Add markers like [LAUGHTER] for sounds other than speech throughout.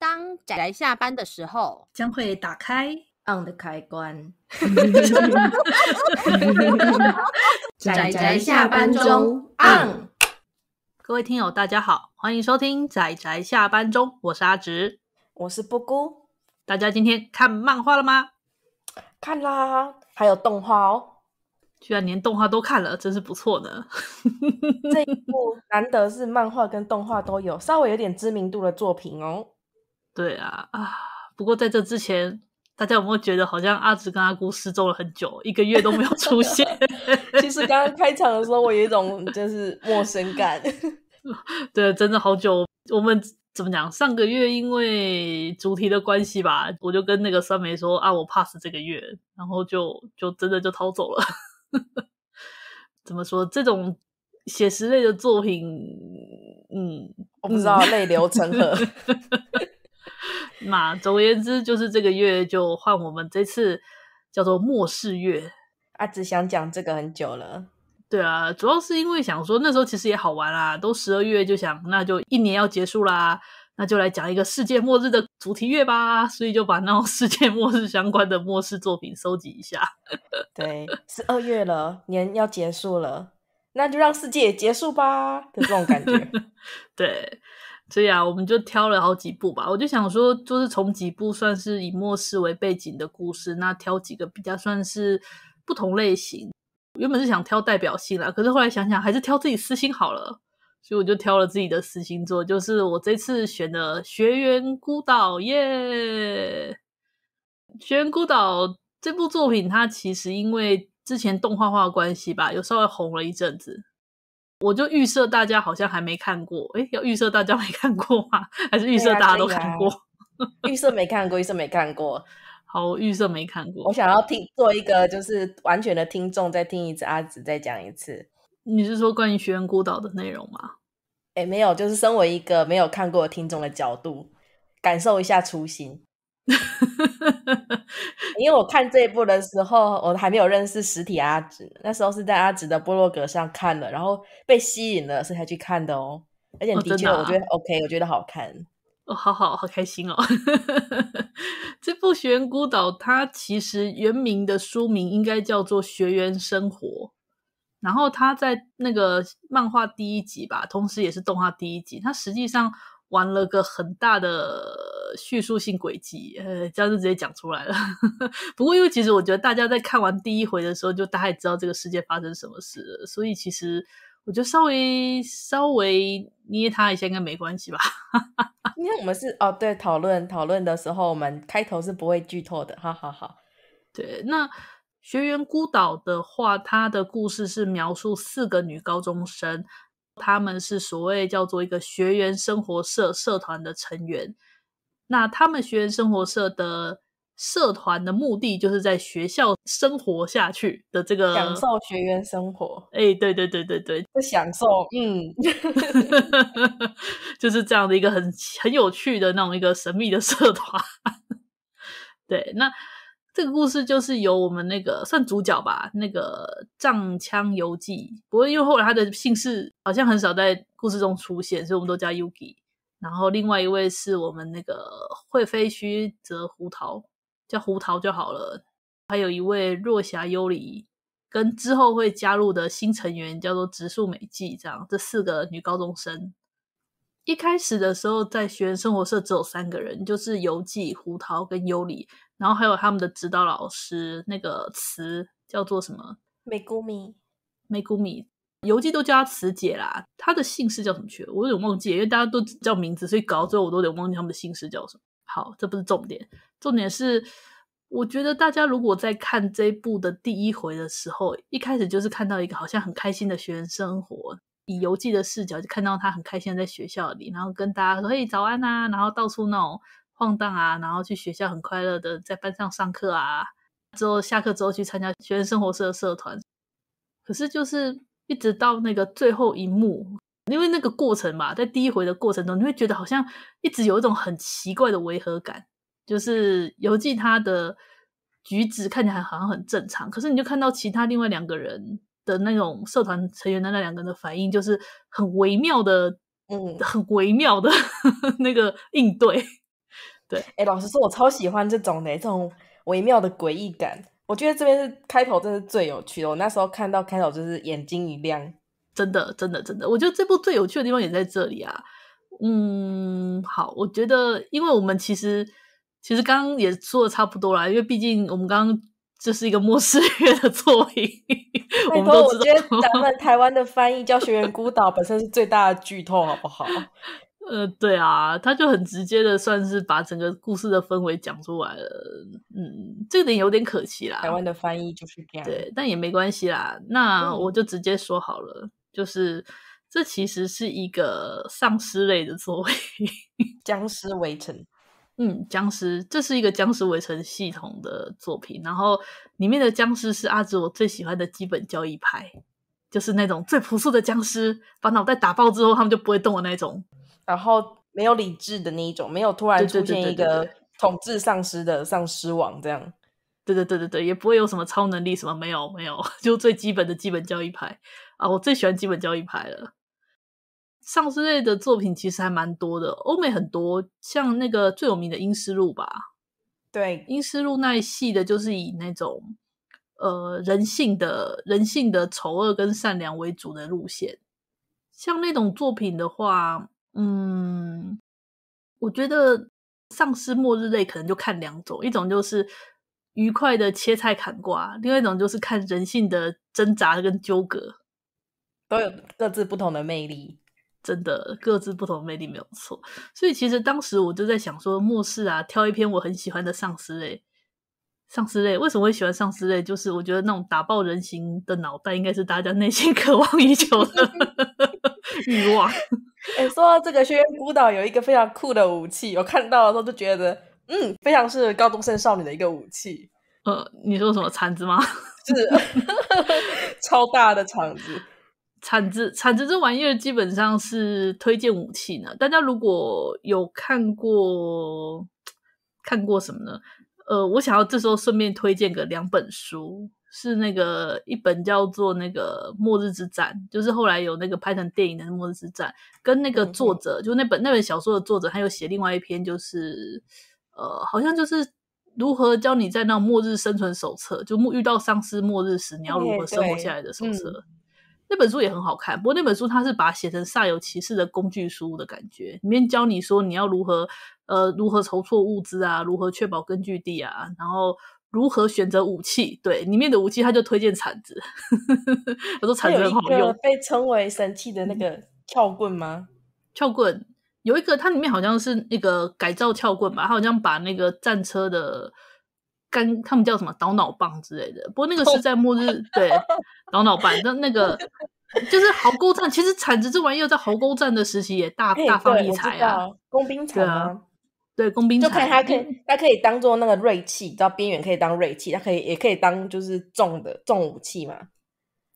当仔仔下班的时候，将会打开 on 的开关。仔 [LAUGHS] 仔下班中 on。各位听友，大家好，欢迎收听仔仔下班中，我是阿直，我是布姑。大家今天看漫画了吗？看啦，还有动画哦。居然连动画都看了，真是不错呢。这一部难得是漫画跟动画都有，稍微有点知名度的作品哦。对啊，啊！不过在这之前，大家有没有觉得好像阿直跟阿姑失踪了很久，一个月都没有出现？[LAUGHS] 其实刚刚开场的时候，我有一种就是陌生感。[LAUGHS] 对，真的好久。我们怎么讲？上个月因为主题的关系吧，我就跟那个三梅说啊，我 pass 这个月，然后就就真的就逃走了。[LAUGHS] 怎么说？这种写实类的作品，嗯，我不知道，泪流成河。[LAUGHS] 那总而言之，就是这个月就换我们这次叫做末世月。啊，只想讲这个很久了，对啊，主要是因为想说那时候其实也好玩啦，都十二月就想，那就一年要结束啦，那就来讲一个世界末日的主题乐吧，所以就把那种 [LAUGHS] 世界末日相关的末世作品收集一下。[LAUGHS] 对，十二月了，年要结束了，那就让世界结束吧的这种感觉。对。以啊，我们就挑了好几部吧。我就想说，就是从几部算是以末世为背景的故事，那挑几个比较算是不同类型。原本是想挑代表性啦，可是后来想想，还是挑自己私心好了。所以我就挑了自己的私心做，就是我这次选的《学园孤岛》耶，《学园孤岛》这部作品，它其实因为之前动画化关系吧，有稍微红了一阵子。我就预设大家好像还没看过，诶要预设大家没看过吗？还是预设大家都看过？预设没看过，预设没看过。[LAUGHS] 好，预设没看过。我想要听做一个就是完全的听众，再听一次阿紫再讲一次。你是说关于《学院孤岛》的内容吗？诶没有，就是身为一个没有看过听众的角度，感受一下初心。[LAUGHS] 因为我看这一部的时候，我还没有认识实体阿紫，那时候是在阿紫的部落格上看的，然后被吸引了，所以才去看的哦。而且的确，我觉得 OK，我觉得好看。哦，好好好开心哦！[LAUGHS] 这部《悬孤岛》它其实原名的书名应该叫做《学员生活》，然后它在那个漫画第一集吧，同时也是动画第一集，它实际上。玩了个很大的叙述性轨迹，呃，这样就直接讲出来了。[LAUGHS] 不过，因为其实我觉得大家在看完第一回的时候，就大概知道这个世界发生什么事了，所以其实我就稍微稍微捏他一下，应该没关系吧？[LAUGHS] 因为我们是哦，对，讨论讨论的时候，我们开头是不会剧透的，哈哈哈。对，那学员孤岛的话，它的故事是描述四个女高中生。他们是所谓叫做一个学员生活社社团的成员。那他们学员生活社的社团的目的，就是在学校生活下去的这个享受学员生活。哎，对对对对对，享受，嗯，[LAUGHS] 就是这样的一个很很有趣的那种一个神秘的社团。[LAUGHS] 对，那。这个故事就是由我们那个算主角吧，那个藏枪游记。不过因为后来他的姓氏好像很少在故事中出现，所以我们都叫 Yugi。然后另外一位是我们那个会飞须泽胡桃，叫胡桃就好了。还有一位若霞优里，跟之后会加入的新成员叫做植树美纪。这样，这四个女高中生。一开始的时候，在学员生活社只有三个人，就是游记、胡桃跟优里，然后还有他们的指导老师，那个词叫做什么？美谷米，美谷米，游记都叫她词姐啦。她的姓氏叫什么去？我有点忘记，因为大家都叫名字，所以搞到最后我都有点忘记他们的姓氏叫什么。好，这不是重点，重点是我觉得大家如果在看这部的第一回的时候，一开始就是看到一个好像很开心的学员生活。以游记的视角，就看到他很开心在学校里，然后跟大家说：“嘿，早安啊！”然后到处那种晃荡啊，然后去学校很快乐的在班上上课啊，之后下课之后去参加学生生活社社团。可是就是一直到那个最后一幕，因为那个过程吧，在第一回的过程中，你会觉得好像一直有一种很奇怪的违和感，就是游记他的举止看起来好像很正常，可是你就看到其他另外两个人。的那种社团成员的那两个人的反应，就是很微妙的，嗯，很微妙的 [LAUGHS] 那个应对。对，哎，老实说，我超喜欢这种哪这种微妙的诡异感。我觉得这边是开头，这是最有趣的。我那时候看到开头，就是眼睛一亮，真的，真的，真的。我觉得这部最有趣的地方也在这里啊。嗯，好，我觉得，因为我们其实其实刚刚也说的差不多了，因为毕竟我们刚刚。这是一个末世月的作品，[LAUGHS] 我们都知道。我觉得咱们台湾的翻译叫“学员孤岛”，本身是最大的剧透，好不好？[LAUGHS] 呃，对啊，他就很直接的，算是把整个故事的氛围讲出来了。嗯，这点有点可惜啦。台湾的翻译就是这样。对，但也没关系啦。那我就直接说好了，就是这其实是一个丧尸类的作品，[LAUGHS]《僵尸围城》。嗯，僵尸这是一个僵尸围城系统的作品，然后里面的僵尸是阿紫我最喜欢的基本交易牌，就是那种最朴素的僵尸，把脑袋打爆之后他们就不会动的那种，然后没有理智的那一种，没有突然出现一个统治丧尸的丧尸王这样，对对对对对，也不会有什么超能力什么没有没有，[LAUGHS] 就最基本的基本交易牌啊，我最喜欢基本交易牌了。丧尸类的作品其实还蛮多的，欧美很多，像那个最有名的《阴尸路》吧。对，《阴尸路》那系的就是以那种呃人性的、人性的丑恶跟善良为主的路线。像那种作品的话，嗯，我觉得丧尸末日类可能就看两种，一种就是愉快的切菜砍瓜，另外一种就是看人性的挣扎跟纠葛，都有各自不同的魅力。真的各自不同的魅力没有错，所以其实当时我就在想说，末世啊，挑一篇我很喜欢的丧尸类。丧尸类为什么会喜欢丧尸类？就是我觉得那种打爆人形的脑袋，应该是大家内心 [LAUGHS] 渴望已久的 [LAUGHS] 欲望。我说这个《轩辕古岛》有一个非常酷的武器，我看到的时候就觉得，嗯，非常是高中生少女的一个武器。呃，你说什么铲子吗？是 [LAUGHS] 超大的铲子。铲子，铲子这玩意儿基本上是推荐武器呢。大家如果有看过看过什么呢？呃，我想要这时候顺便推荐个两本书，是那个一本叫做《那个末日之战》，就是后来有那个拍成电影的《末日之战》，跟那个作者，就那本那本小说的作者，还有写另外一篇，就是呃，好像就是如何教你在那末日生存手册，就遇到丧尸末日时你要如何生活下来的手册。那本书也很好看，不过那本书它是把写成煞有其事的工具书的感觉，里面教你说你要如何呃如何筹措物资啊，如何确保根据地啊，然后如何选择武器。对，里面的武器他就推荐铲子，[LAUGHS] 我说铲子很好用。被称为神器的那个撬棍吗？撬棍有一个，它里面好像是那个改造撬棍吧，它好像把那个战车的干他们叫什么导脑棒之类的。不过那个是在末日对导脑棒，但那个。就是壕沟战，其实铲子这玩意儿在壕沟战的时期也大大发一财啊！工兵铲，啊，对工兵铲，就它可以它可以当做那个锐器，知道边缘可以当锐器，它可以也可以当就是重的重武器嘛。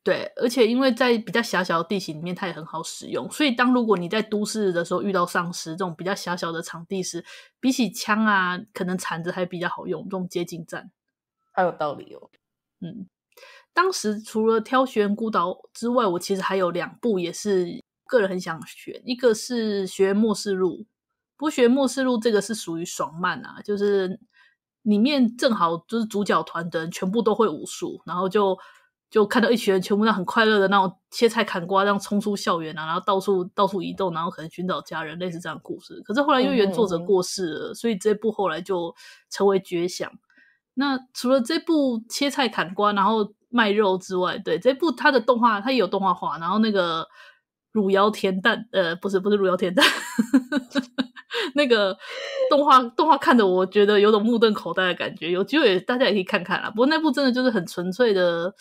对，而且因为在比较狭小的地形里面，它也很好使用。所以当如果你在都市的时候遇到丧尸这种比较狭小的场地时，比起枪啊，可能铲子还比较好用。这种接近战，还有道理哦。嗯。当时除了挑选孤岛之外，我其实还有两部也是个人很想选，一个是《学末世录》，不学末世录这个是属于爽漫啊，就是里面正好就是主角团的人全部都会武术，然后就就看到一群人全部那很快乐的那种切菜砍瓜这样冲出校园啊，然后到处到处移动，然后可能寻找家人类似这样故事。可是后来因为原作者过世了，所以这部后来就成为绝响。那除了这部切菜砍瓜，然后卖肉之外，对这部它的动画，它也有动画化。然后那个《汝窑甜蛋》呃，不是不是《汝窑甜蛋 [LAUGHS]》，那个动画动画看的，我觉得有种目瞪口呆的感觉。有机会大家也可以看看啦。不过那部真的就是很纯粹的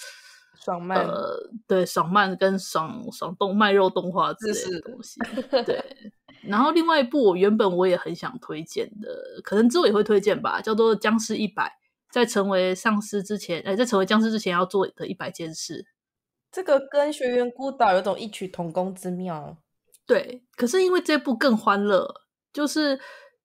爽漫，呃，对，爽漫跟爽爽动卖肉动画之类的东西。对。然后另外一部我原本我也很想推荐的，可能之后也会推荐吧，叫做《僵尸一百》。在成为丧尸之前，哎，在成为僵尸之前要做的一百件事，这个跟《学员孤岛》有种异曲同工之妙。对，可是因为这部更欢乐，就是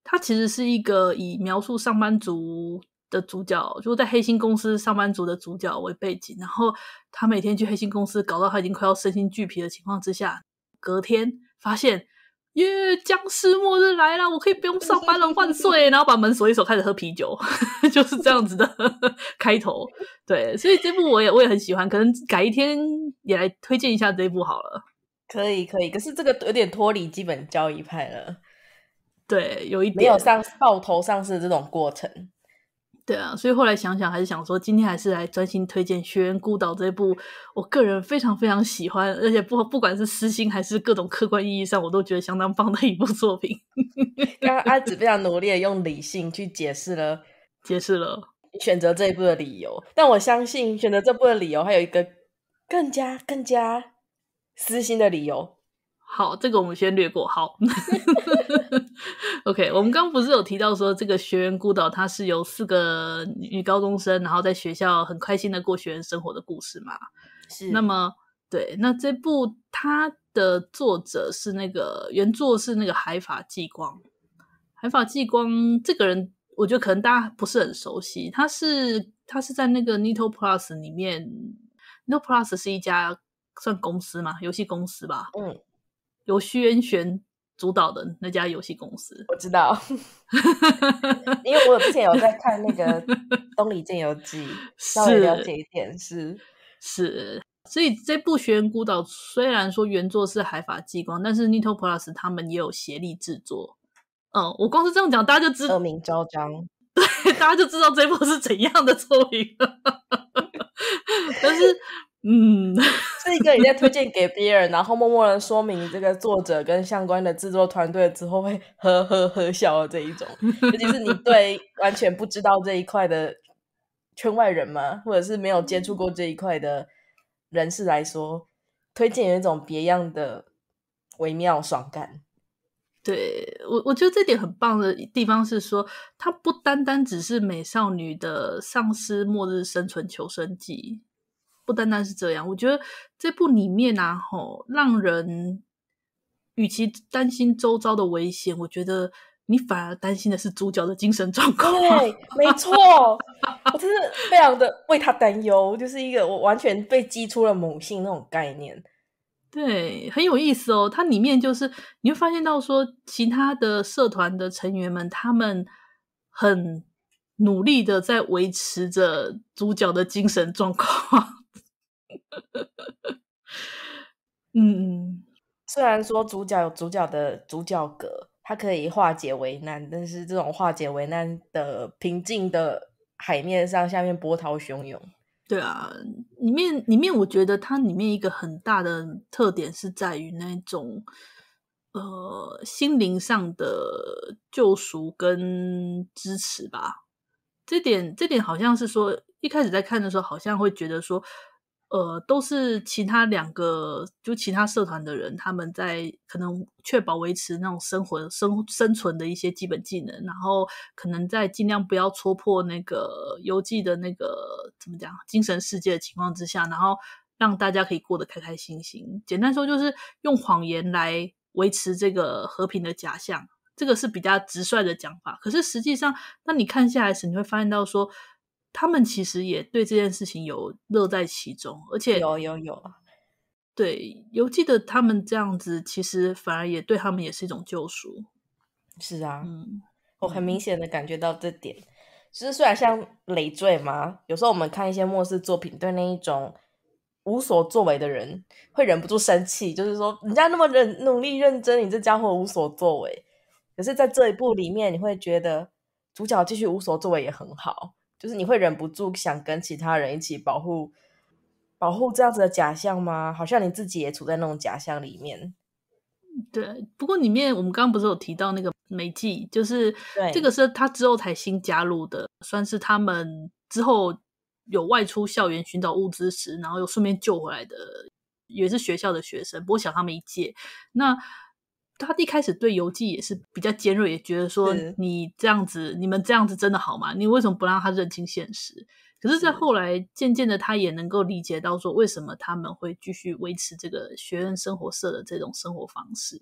它其实是一个以描述上班族的主角，就在黑心公司上班族的主角为背景，然后他每天去黑心公司，搞到他已经快要身心俱疲的情况之下，隔天发现。耶！僵尸末日来了，我可以不用上班了，万岁！[LAUGHS] 然后把门锁一锁，开始喝啤酒，[LAUGHS] 就是这样子的 [LAUGHS] 开头。对，所以这部我也我也很喜欢，可能改一天也来推荐一下这部好了。可以可以，可是这个有点脱离基本交易派了。对，有一点没有上爆头上市的这种过程。对啊，所以后来想想，还是想说，今天还是来专心推荐《学原孤岛》这部，我个人非常非常喜欢，而且不不管是私心还是各种客观意义上，我都觉得相当棒的一部作品。刚他阿紫非常努力的用理性去解释了，[LAUGHS] 解释了选择这一部的理由，但我相信选择这部的理由还有一个更加更加私心的理由。好，这个我们先略过。好，[LAUGHS] OK，我们刚不是有提到说这个《学员孤岛》，它是由四个女高中生，然后在学校很开心的过学员生活的故事嘛？是。那么，对，那这部它的作者是那个原作是那个海法纪光。海法纪光这个人，我觉得可能大家不是很熟悉。他是他是在那个 Nito Plus 里面，Nito Plus 是一家算公司嘛？游戏公司吧？嗯。由徐元玄主导的那家游戏公司，我知道，[LAUGHS] 因为我之前有在看那个《东里剑游记》，[LAUGHS] 稍微了解一点，是是，所以这部《悬孤岛》虽然说原作是海法纪光，但是 Nito Plus 他们也有协力制作。嗯，我光是这样讲，大家就知名昭彰，[LAUGHS] 对，大家就知道这部是怎样的作品。但是。嗯，[LAUGHS] 是一个人家推荐给别人，然后默默的说明这个作者跟相关的制作团队之后，会呵呵呵笑的这一种。[LAUGHS] 尤其是你对完全不知道这一块的圈外人嘛，或者是没有接触过这一块的人士来说，推荐有一种别样的微妙爽感。对我，我觉得这点很棒的地方是说，它不单单只是美少女的丧尸末日生存求生记。不单单是这样，我觉得这部里面啊，吼，让人与其担心周遭的危险，我觉得你反而担心的是主角的精神状况。对，没错，我真是非常的为他担忧，就是一个我完全被激出了母性那种概念。对，很有意思哦。它里面就是你会发现到说，其他的社团的成员们，他们很努力的在维持着主角的精神状况。[LAUGHS] 嗯，虽然说主角有主角的主角格，他可以化解为难，但是这种化解为难的平静的海面上，下面波涛汹涌。对啊，里面里面，我觉得它里面一个很大的特点是在于那种呃心灵上的救赎跟支持吧。这点这点好像是说，一开始在看的时候，好像会觉得说。呃，都是其他两个，就其他社团的人，他们在可能确保维持那种生活、生生存的一些基本技能，然后可能在尽量不要戳破那个邮寄的那个怎么讲精神世界的情况之下，然后让大家可以过得开开心心。简单说，就是用谎言来维持这个和平的假象，这个是比较直率的讲法。可是实际上，那你看下来时，你会发现到说。他们其实也对这件事情有乐在其中，而且有有有，对，有记得他们这样子，其实反而也对他们也是一种救赎。是啊，嗯，我很明显的感觉到这点。其实虽然像累赘嘛，有时候我们看一些末世作品，对那一种无所作为的人会忍不住生气，就是说人家那么认努力认真，你这家伙无所作为。可是，在这一部里面，你会觉得主角继续无所作为也很好。就是你会忍不住想跟其他人一起保护，保护这样子的假象吗？好像你自己也处在那种假象里面。对，不过里面我们刚刚不是有提到那个美纪，就是这个是他之后才新加入的，算是他们之后有外出校园寻找物资时，然后又顺便救回来的，也是学校的学生，不过小他们一届。那他一开始对游记也是比较尖锐，也觉得说你这样子，你们这样子真的好吗？你为什么不让他认清现实？可是，在后来渐渐的，他也能够理解到说，为什么他们会继续维持这个学院生活社的这种生活方式。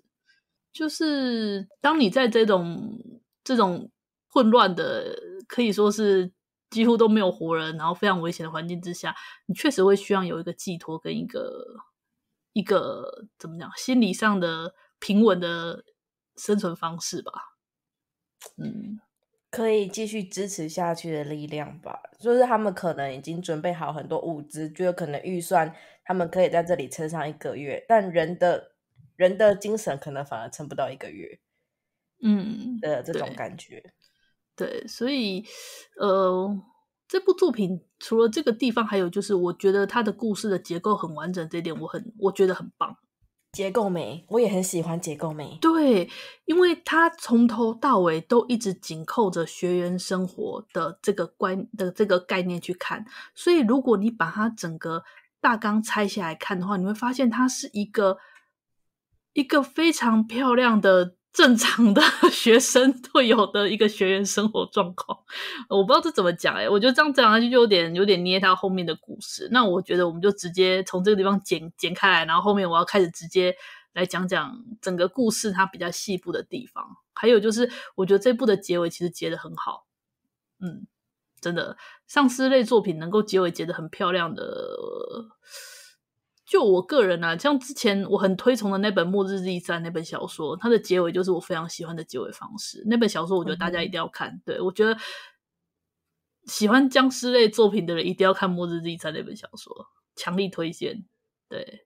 就是当你在这种这种混乱的，可以说是几乎都没有活人，然后非常危险的环境之下，你确实会需要有一个寄托跟一个一个怎么讲心理上的。平稳的生存方式吧，嗯，可以继续支持下去的力量吧。就是他们可能已经准备好很多物资，就有可能预算，他们可以在这里撑上一个月。但人的人的精神可能反而撑不到一个月，嗯，的这种感觉。对，所以呃，这部作品除了这个地方，还有就是我觉得它的故事的结构很完整，这点我很我觉得很棒。结构美，我也很喜欢结构美。对，因为它从头到尾都一直紧扣着学员生活的这个观的这个概念去看，所以如果你把它整个大纲拆下来看的话，你会发现它是一个一个非常漂亮的。正常的学生队有的一个学员生活状况，[LAUGHS] 我不知道这怎么讲哎，我觉得这样讲下去就有点有点捏他后面的故事。那我觉得我们就直接从这个地方剪剪开来，然后后面我要开始直接来讲讲整个故事它比较细部的地方。还有就是，我觉得这部的结尾其实结得很好，嗯，真的，丧尸类作品能够结尾结得很漂亮的。就我个人呢，像之前我很推崇的那本《末日 Z 三》那本小说，它的结尾就是我非常喜欢的结尾方式。那本小说我觉得大家一定要看，对我觉得喜欢僵尸类作品的人一定要看《末日 Z 三》那本小说，强力推荐。对。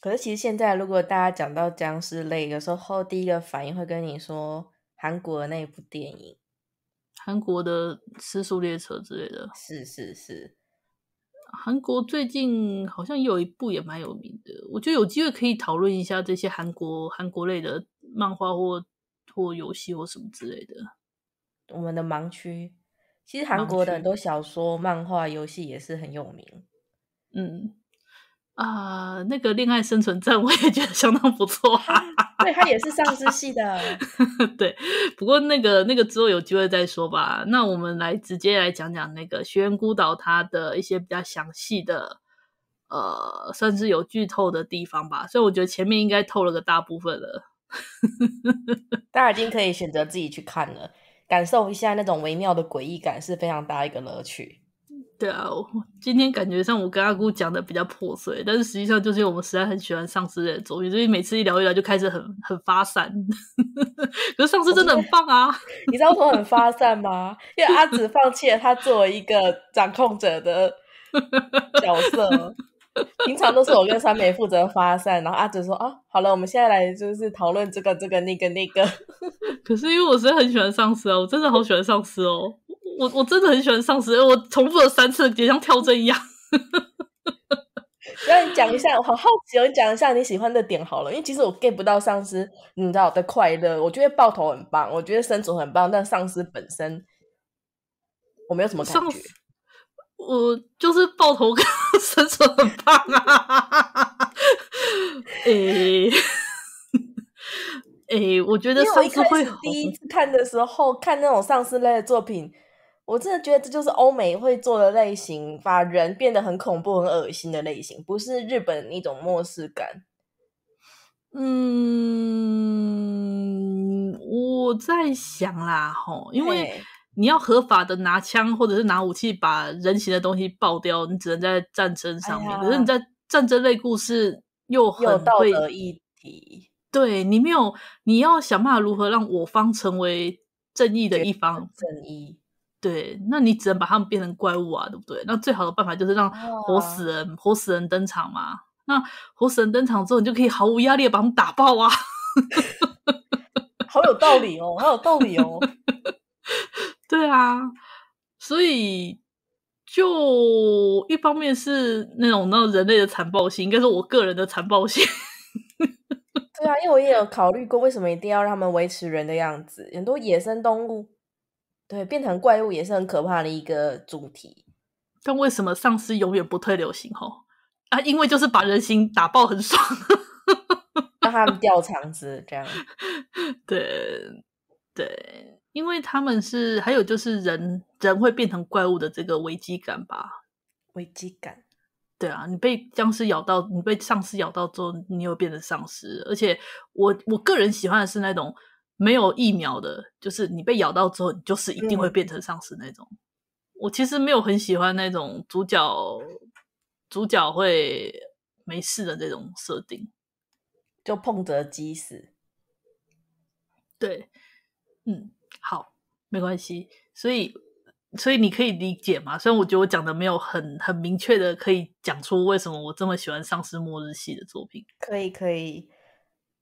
可是其实现在，如果大家讲到僵尸类的时候，第一个反应会跟你说韩国的那一部电影，韩国的《失速列车》之类的，是是是。韩国最近好像有一部也蛮有名的，我觉得有机会可以讨论一下这些韩国韩国类的漫画或或游戏或什么之类的。我们的盲区，其实韩国的很多小说、漫画、游戏也是很有名。嗯。啊，那个《恋爱生存战》我也觉得相当不错，[LAUGHS] 对他也是丧尸系的，对。不过那个那个之后有机会再说吧。那我们来直接来讲讲那个《悬孤岛》它的一些比较详细的，呃，算是有剧透的地方吧。所以我觉得前面应该透了个大部分了，[LAUGHS] 大家已经可以选择自己去看了，感受一下那种微妙的诡异感是非常大一个乐趣。对啊，我今天感觉上我跟阿姑讲的比较破碎，但是实际上就是我们实在很喜欢上司的作品，所以每次一聊一聊就开始很很发散。[LAUGHS] 可是上尸真的很棒啊！[LAUGHS] 你知道说很发散吗？因为阿紫放弃了他作为一个掌控者的 [LAUGHS] 角色，平常都是我跟三美负责发散，然后阿紫说啊，好了，我们现在来就是讨论这个这个那个那个。可是因为我实在很喜欢上司哦，我真的好喜欢上司哦。我我真的很喜欢丧尸，我重复了三次，也像跳针一样。那你讲一下，我好好奇，你讲一下你喜欢的点好了。因为其实我 get 不到丧尸，你知道的快乐。我觉得爆头很棒，我觉得生存很棒，但丧尸本身，我没有什么感觉。我就是爆头跟生 [LAUGHS] 存很棒啊。哎哎，我觉得丧尸会第一次看的时候看那种丧尸类的作品。我真的觉得这就是欧美会做的类型，把人变得很恐怖、很恶心的类型，不是日本那种漠视感。嗯，我在想啦，吼，因为你要合法的拿枪或者是拿武器把人形的东西爆掉，你只能在战争上面。可是你在战争类故事又很道德议题，对你没有，你要想办法如何让我方成为正义的一方，正义。对，那你只能把他们变成怪物啊，对不对？那最好的办法就是让活死人活死人登场嘛。那活死人登场之后，你就可以毫无压力把他们打爆啊！[LAUGHS] 好有道理哦，好有道理哦。对啊，所以就一方面是那种那人类的残暴性，应该是我个人的残暴性。[LAUGHS] 对啊，因为我也有考虑过，为什么一定要让他们维持人的样子？很多野生动物。对，变成怪物也是很可怕的一个主题。但为什么丧尸永远不退流行？吼啊，因为就是把人心打爆很爽，[LAUGHS] 让他们掉肠子这样。[LAUGHS] 对对，因为他们是还有就是人人会变成怪物的这个危机感吧？危机感。对啊，你被僵尸咬到，你被丧尸咬到之后，你又变成丧尸。而且我我个人喜欢的是那种。没有疫苗的，就是你被咬到之后，你就是一定会变成丧尸那种。我其实没有很喜欢那种主角，主角会没事的这种设定，就碰则即死。对，嗯，好，没关系。所以，所以你可以理解嘛？虽然我觉得我讲的没有很很明确的可以讲出为什么我这么喜欢丧尸末日系的作品。可以，可以，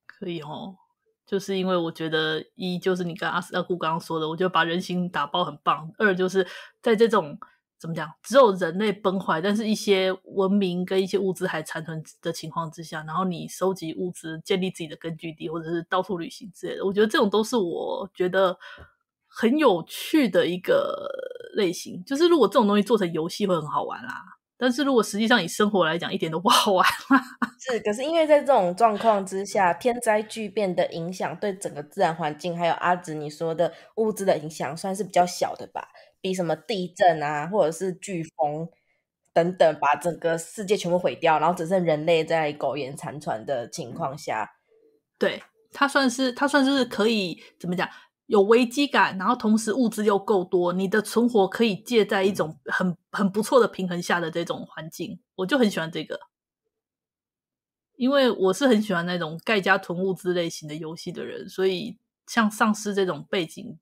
可以哦。就是因为我觉得，一就是你跟阿斯阿顾刚刚说的，我觉得把人心打包很棒；二就是在这种怎么讲，只有人类崩坏，但是一些文明跟一些物资还残存的情况之下，然后你收集物资，建立自己的根据地，或者是到处旅行之类的，我觉得这种都是我觉得很有趣的一个类型。就是如果这种东西做成游戏，会很好玩啦。但是，如果实际上以生活来讲，一点都不好玩。[LAUGHS] 是，可是因为在这种状况之下，天灾巨变的影响对整个自然环境，还有阿紫你说的物质的影响，算是比较小的吧？比什么地震啊，或者是飓风等等，把整个世界全部毁掉，然后只剩人类在苟延残喘的情况下，对它算是它算是可以怎么讲？有危机感，然后同时物资又够多，你的存活可以借在一种很很不错的平衡下的这种环境，我就很喜欢这个。因为我是很喜欢那种盖家囤物资类型的游戏的人，所以像丧尸这种背景，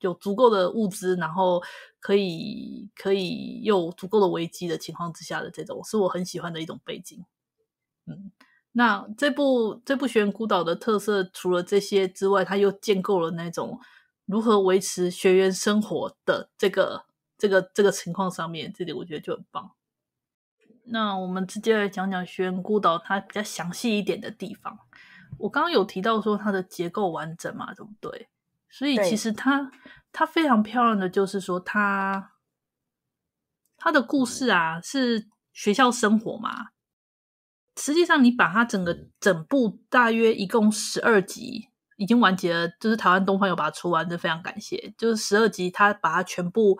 有足够的物资，然后可以可以有足够的危机的情况之下的这种，是我很喜欢的一种背景。嗯。那这部这部悬孤岛的特色，除了这些之外，它又建构了那种如何维持学员生活的这个这个这个情况上面，这里我觉得就很棒。那我们直接来讲讲悬孤岛它比较详细一点的地方。我刚刚有提到说它的结构完整嘛，对不对？所以其实它它非常漂亮的，就是说它它的故事啊，是学校生活嘛。实际上，你把它整个整部大约一共十二集已经完结了，就是台湾东方有把它出完，就非常感谢。就是十二集，它把它全部，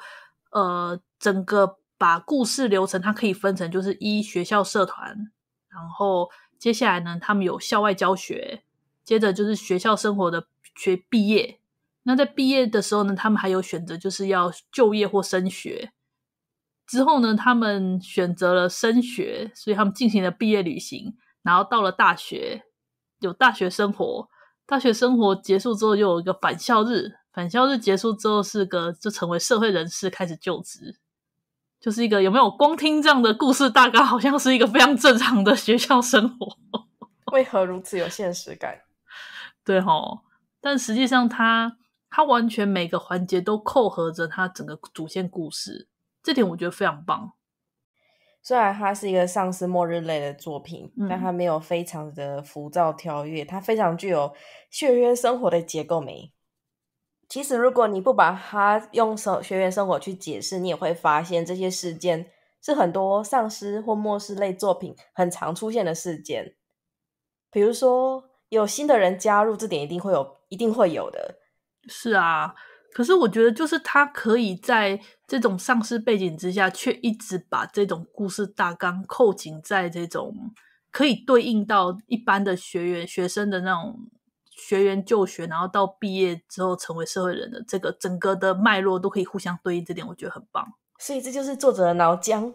呃，整个把故事流程，它可以分成，就是一学校社团，然后接下来呢，他们有校外教学，接着就是学校生活的学毕业。那在毕业的时候呢，他们还有选择，就是要就业或升学。之后呢，他们选择了升学，所以他们进行了毕业旅行，然后到了大学，有大学生活。大学生活结束之后，又有一个返校日，返校日结束之后是个就成为社会人士，开始就职，就是一个有没有？光听这样的故事，大概好像是一个非常正常的学校生活，[LAUGHS] 为何如此有现实感？[LAUGHS] 对哦，但实际上他他完全每个环节都扣合着他整个主线故事。这点我觉得非常棒。虽然它是一个丧尸末日类的作品，但它没有非常的浮躁跳跃，它非常具有血员生活的结构美。其实，如果你不把它用“手学员生活”去解释，你也会发现这些事件是很多丧尸或末世类作品很常出现的事件。比如说，有新的人加入，这点一定会有，一定会有的。是啊。可是我觉得，就是他可以在这种上市背景之下，却一直把这种故事大纲扣紧在这种可以对应到一般的学员、学生的那种学员就学，然后到毕业之后成为社会人的这个整个的脉络都可以互相对应，这点我觉得很棒。所以这就是作者的脑浆。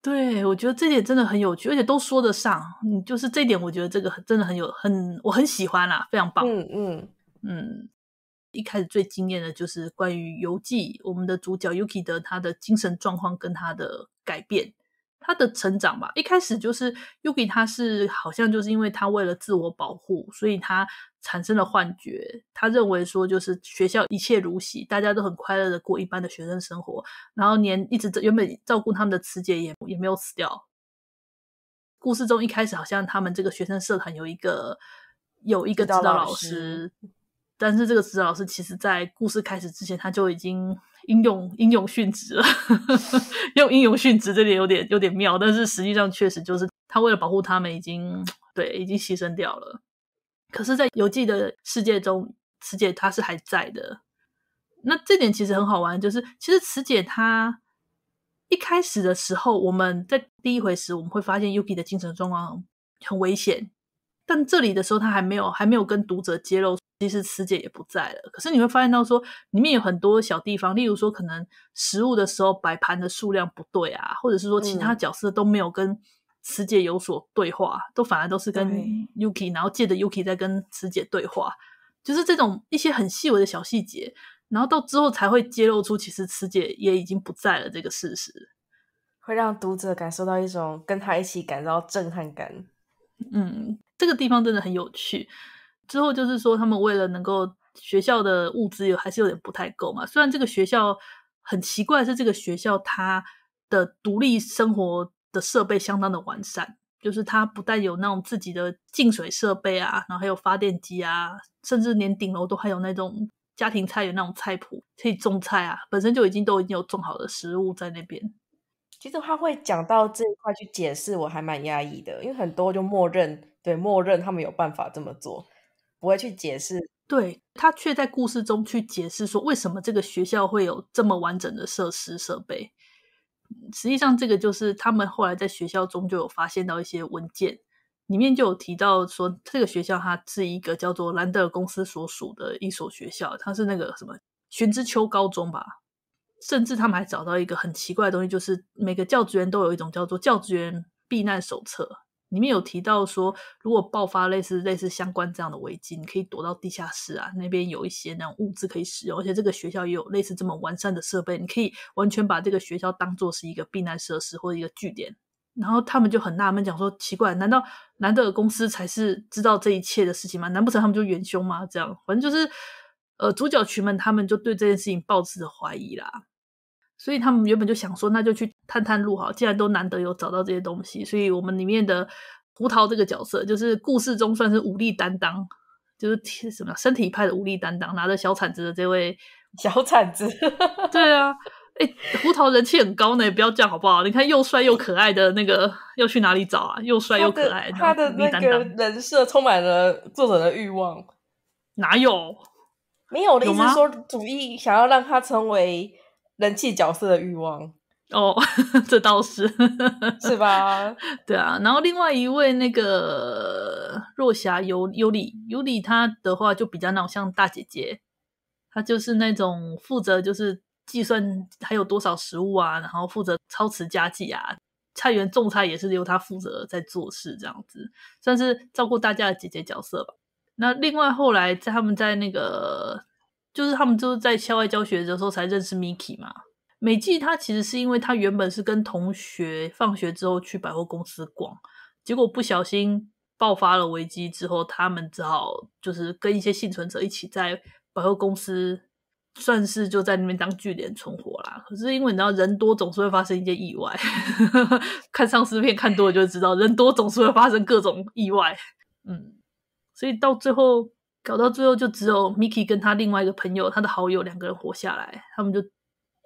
对，我觉得这点真的很有趣，而且都说得上。嗯，就是这点，我觉得这个真的很有，很我很喜欢啦，非常棒。嗯嗯嗯。一开始最惊艳的就是关于游记，我们的主角 Yuki 的他的精神状况跟他的改变，他的成长吧。一开始就是 Yuki，他是好像就是因为他为了自我保护，所以他产生了幻觉，他认为说就是学校一切如洗，大家都很快乐的过一般的学生生活，然后连一直原本照顾他们的慈姐也也没有死掉。故事中一开始好像他们这个学生社团有一个有一个指导老师。但是，这个慈老师其实在故事开始之前，他就已经英勇英勇殉职了。[LAUGHS] 用“英勇殉职”这点有点有点妙，但是实际上确实就是他为了保护他们，已经对已经牺牲掉了。可是，在游记的世界中，慈姐她是还在的。那这点其实很好玩，就是其实慈姐她一开始的时候，我们在第一回时我们会发现 UP 的精神状况很危险，但这里的时候他还没有还没有跟读者揭露。其实慈姐也不在了，可是你会发现到说里面有很多小地方，例如说可能食物的时候摆盘的数量不对啊，或者是说其他角色都没有跟慈姐有所对话，都反而都是跟 Yuki，然后借着 Yuki 在跟慈姐对话，就是这种一些很细微的小细节，然后到之后才会揭露出其实慈姐也已经不在了这个事实，会让读者感受到一种跟他一起感到震撼感。嗯，这个地方真的很有趣。之后就是说，他们为了能够学校的物资有还是有点不太够嘛。虽然这个学校很奇怪，是这个学校它的独立生活的设备相当的完善，就是它不但有那种自己的净水设备啊，然后还有发电机啊，甚至连顶楼都还有那种家庭菜园那种菜谱可以种菜啊，本身就已经都已经有种好的食物在那边。其实他会讲到这一块去解释，我还蛮压抑的，因为很多就默认对默认他们有办法这么做。不会去解释，对他却在故事中去解释说，为什么这个学校会有这么完整的设施设备。实际上，这个就是他们后来在学校中就有发现到一些文件，里面就有提到说，这个学校它是一个叫做兰德尔公司所属的一所学校，它是那个什么玄之秋高中吧。甚至他们还找到一个很奇怪的东西，就是每个教职员都有一种叫做教职员避难手册。里面有提到说，如果爆发类似类似相关这样的危机，你可以躲到地下室啊，那边有一些那种物资可以使用，而且这个学校也有类似这么完善的设备，你可以完全把这个学校当作是一个避难设施或者一个据点。然后他们就很纳闷，讲说奇怪，难道难道公司才是知道这一切的事情吗？难不成他们就元凶吗？这样，反正就是呃，主角群们他们就对这件事情抱持怀疑啦。所以他们原本就想说，那就去探探路哈。既然都难得有找到这些东西，所以我们里面的胡桃这个角色，就是故事中算是武力担当，就是什么身体派的武力担当，拿着小铲子的这位。[LAUGHS] 小铲子，对啊，哎，胡桃人气很高呢，不要这样好不好？你看又帅又可爱的那个，要去哪里找啊？又帅又可爱，他的那个人设充满了作者的欲望。哪有？没有的，意思说主意想要让他成为。人气角色的欲望哦，这倒是是吧？[LAUGHS] 对啊，然后另外一位那个若霞尤尤里尤里，她的话就比较那种像大姐姐，她就是那种负责就是计算还有多少食物啊，然后负责操持家计啊，菜园种菜也是由她负责在做事这样子，算是照顾大家的姐姐角色吧。那另外后来在他们在那个。就是他们就是在校外教学的时候才认识 Miki 嘛。美纪他其实是因为他原本是跟同学放学之后去百货公司逛，结果不小心爆发了危机之后，他们只好就是跟一些幸存者一起在百货公司，算是就在那边当据点存活啦。可是因为你知道人多总是会发生一些意外，[LAUGHS] 看丧尸片看多就知道，人多总是会发生各种意外。嗯，所以到最后。搞到最后，就只有 Miki 跟他另外一个朋友，他的好友两个人活下来。他们就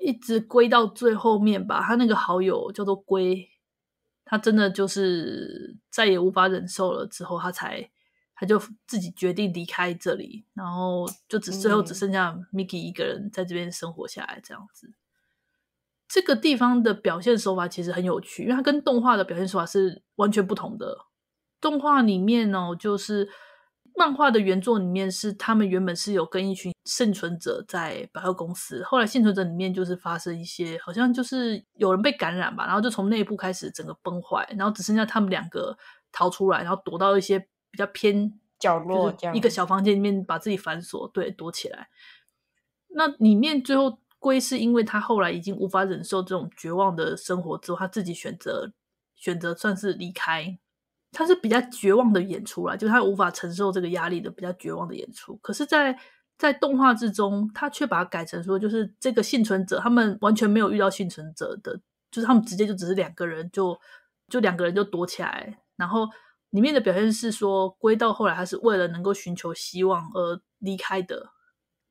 一直归到最后面吧。他那个好友叫做龟，他真的就是再也无法忍受了。之后他才，他就自己决定离开这里，然后就只最后只剩下 Miki 一个人在这边生活下来。这样子，这个地方的表现手法其实很有趣，因为它跟动画的表现手法是完全不同的。动画里面呢，就是。漫画的原作里面是他们原本是有跟一群幸存者在百货公司，后来幸存者里面就是发生一些，好像就是有人被感染吧，然后就从内部开始整个崩坏，然后只剩下他们两个逃出来，然后躲到一些比较偏角落，一个小房间里面把自己反锁，对，躲起来。那里面最后归是因为他后来已经无法忍受这种绝望的生活之后，他自己选择选择算是离开。他是比较绝望的演出来，就是他无法承受这个压力的比较绝望的演出。可是，在在动画之中，他却把它改成说，就是这个幸存者他们完全没有遇到幸存者的，就是他们直接就只是两个人，就就两个人就躲起来。然后里面的表现是说，归到后来，他是为了能够寻求希望而离开的。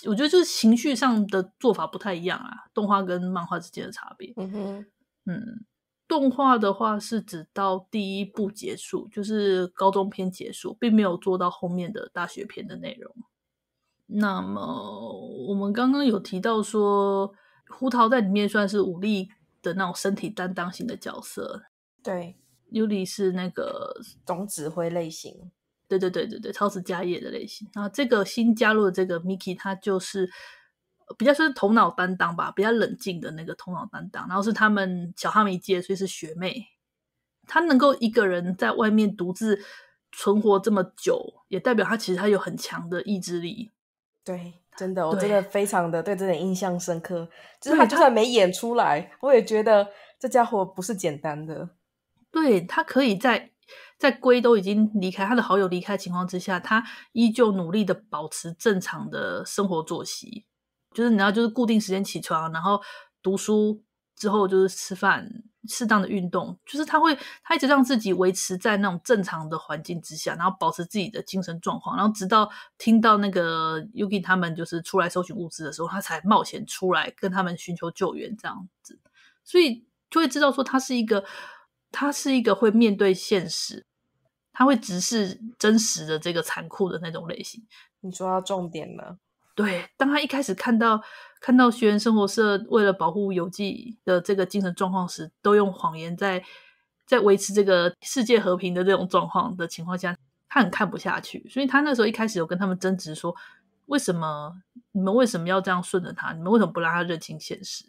我觉得就是情绪上的做法不太一样啊，动画跟漫画之间的差别。嗯哼，嗯。动画的话是只到第一部结束，就是高中篇结束，并没有做到后面的大学篇的内容。那么我们刚刚有提到说，胡桃在里面算是武力的那种身体担当型的角色，对尤里是那个总指挥类型，对对对对对，超时加业的类型。然这个新加入的这个 Miki，他就是。比较是头脑担当吧，比较冷静的那个头脑担当。然后是他们小哈一界，所以是学妹。她能够一个人在外面独自存活这么久，也代表她其实她有很强的意志力。对，真的，我真的非常的对这点印象深刻。就是他就算没演出来，我也觉得这家伙不是简单的。对他可以在在龟都已经离开他的好友离开情况之下，他依旧努力的保持正常的生活作息。就是你要就是固定时间起床，然后读书之后就是吃饭，适当的运动，就是他会他一直让自己维持在那种正常的环境之下，然后保持自己的精神状况，然后直到听到那个 Yuki 他们就是出来搜寻物资的时候，他才冒险出来跟他们寻求救援这样子，所以就会知道说他是一个他是一个会面对现实，他会直视真实的这个残酷的那种类型。你说到重点了。对，当他一开始看到看到学员生活社为了保护游记的这个精神状况时，都用谎言在在维持这个世界和平的这种状况的情况下，他很看不下去，所以他那时候一开始有跟他们争执说，为什么你们为什么要这样顺着他？你们为什么不让他认清现实？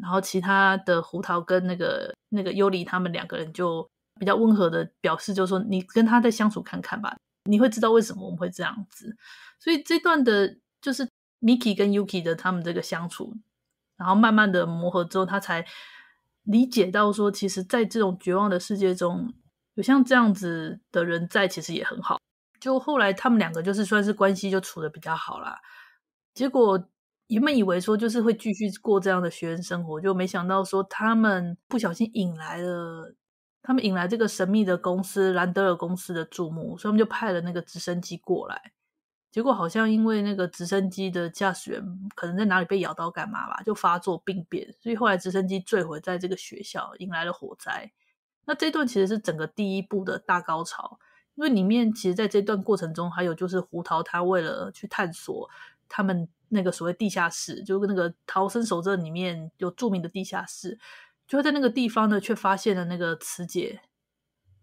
然后其他的胡桃跟那个那个尤里他们两个人就比较温和的表示，就说你跟他再相处看看吧，你会知道为什么我们会这样子。所以这段的就是 Miki 跟 Yuki 的他们这个相处，然后慢慢的磨合之后，他才理解到说，其实在这种绝望的世界中有像这样子的人在，其实也很好。就后来他们两个就是算是关系就处的比较好啦。结果原本以为说就是会继续过这样的学员生活，就没想到说他们不小心引来了他们引来这个神秘的公司兰德尔公司的注目，所以他们就派了那个直升机过来。结果好像因为那个直升机的驾驶员可能在哪里被咬到干嘛吧，就发作病变，所以后来直升机坠毁在这个学校，引来了火灾。那这段其实是整个第一部的大高潮，因为里面其实在这段过程中，还有就是胡桃他为了去探索他们那个所谓地下室，就跟那个逃生守则里面有著名的地下室，就在那个地方呢，却发现了那个磁姐，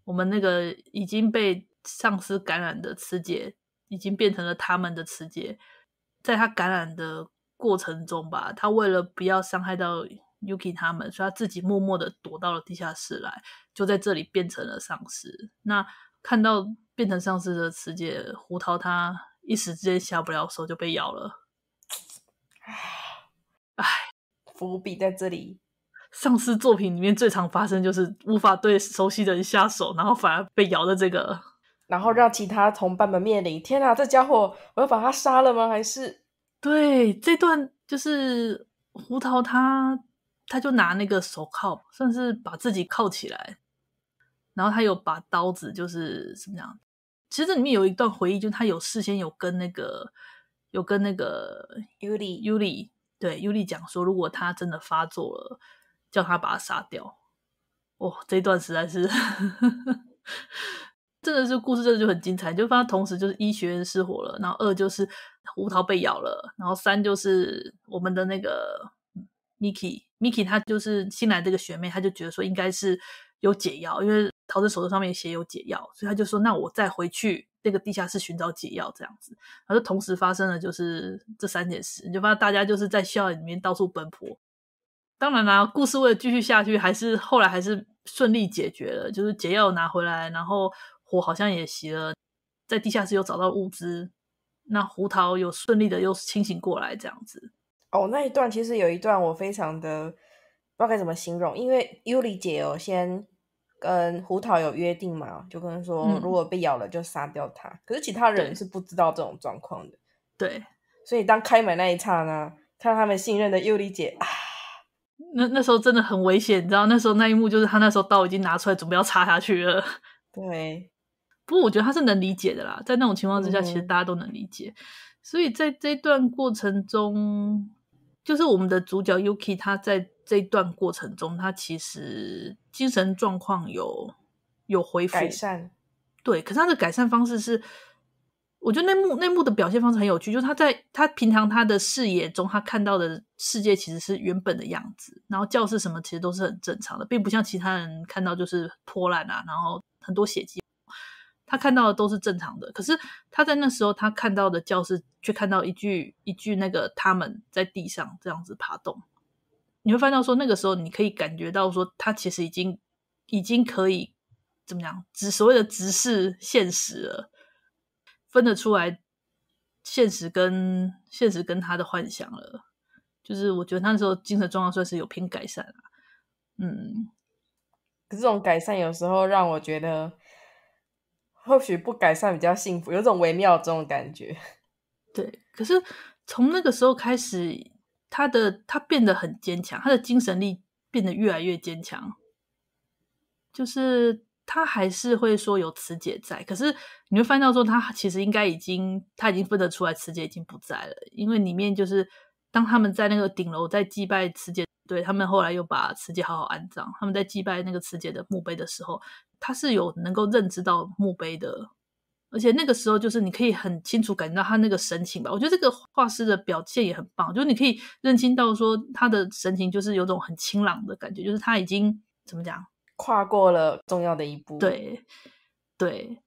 我们那个已经被丧尸感染的慈姐。已经变成了他们的慈节。在他感染的过程中吧，他为了不要伤害到 Yuki 他们，所以他自己默默的躲到了地下室来，就在这里变成了丧尸。那看到变成丧尸的慈节，胡桃他一时之间下不了手，就被咬了。唉，伏笔在这里。丧尸作品里面最常发生就是无法对熟悉的人下手，然后反而被咬的这个。然后让其他同伴们面临，天啊，这家伙，我要把他杀了吗？还是对这段就是胡桃，他他就拿那个手铐，算是把自己铐起来，然后他有把刀子，就是怎么样？其实这里面有一段回忆，就是他有事先有跟那个有跟那个尤里尤里对尤里讲说，如果他真的发作了，叫他把他杀掉。哇，这段实在是。真的是故事，真的就很精彩。就发现同时，就是医学院失火了，然后二就是胡桃被咬了，然后三就是我们的那个 Miki，Miki 他就是新来这个学妹，他就觉得说应该是有解药，因为桃子手册上面写有解药，所以他就说那我再回去那个地下室寻找解药这样子。然后同时发生了就是这三件事，你就发现大家就是在校园里面到处奔波。当然啦，故事为了继续下去，还是后来还是顺利解决了，就是解药拿回来，然后。我好像也洗了，在地下室又找到物资，那胡桃有顺利的又清醒过来，这样子。哦，那一段其实有一段我非常的不知道该怎么形容，因为尤里姐哦先跟胡桃有约定嘛，就跟说如果被咬了就杀掉他，可是其他人是不知道这种状况的。对，所以当开门那一刹那，看他们信任的尤里姐啊，那那时候真的很危险，你知道，那时候那一幕就是他那时候刀已经拿出来准备要插下去了。对。不，我觉得他是能理解的啦。在那种情况之下，其实大家都能理解。所以在这一段过程中，就是我们的主角 Yuki，他在这段过程中，他其实精神状况有有恢复改善。对，可是他的改善方式是，我觉得内幕内幕的表现方式很有趣，就是他在他平常他的视野中，他看到的世界其实是原本的样子，然后教室什么其实都是很正常的，并不像其他人看到就是破烂啊，然后很多血迹。他看到的都是正常的，可是他在那时候他看到的教室却看到一具一具那个他们在地上这样子爬动。你会发现说，那个时候你可以感觉到说，他其实已经已经可以怎么样直所谓的直视现实了，分得出来现实跟现实跟他的幻想了。就是我觉得那时候精神状况算是有偏改善了。嗯，可这种改善有时候让我觉得。或许不改善比较幸福，有种微妙这种感觉。[LAUGHS] 对，可是从那个时候开始，他的他变得很坚强，他的精神力变得越来越坚强。就是他还是会说有慈姐在，可是你会看到说他其实应该已经他已经分得出来，慈姐已经不在了。因为里面就是当他们在那个顶楼在祭拜慈姐，对他们后来又把慈姐好好安葬，他们在祭拜那个慈姐的墓碑的时候。他是有能够认知到墓碑的，而且那个时候就是你可以很清楚感觉到他那个神情吧。我觉得这个画师的表现也很棒，就是你可以认清到说他的神情就是有种很清朗的感觉，就是他已经怎么讲跨过了重要的一步。对，对，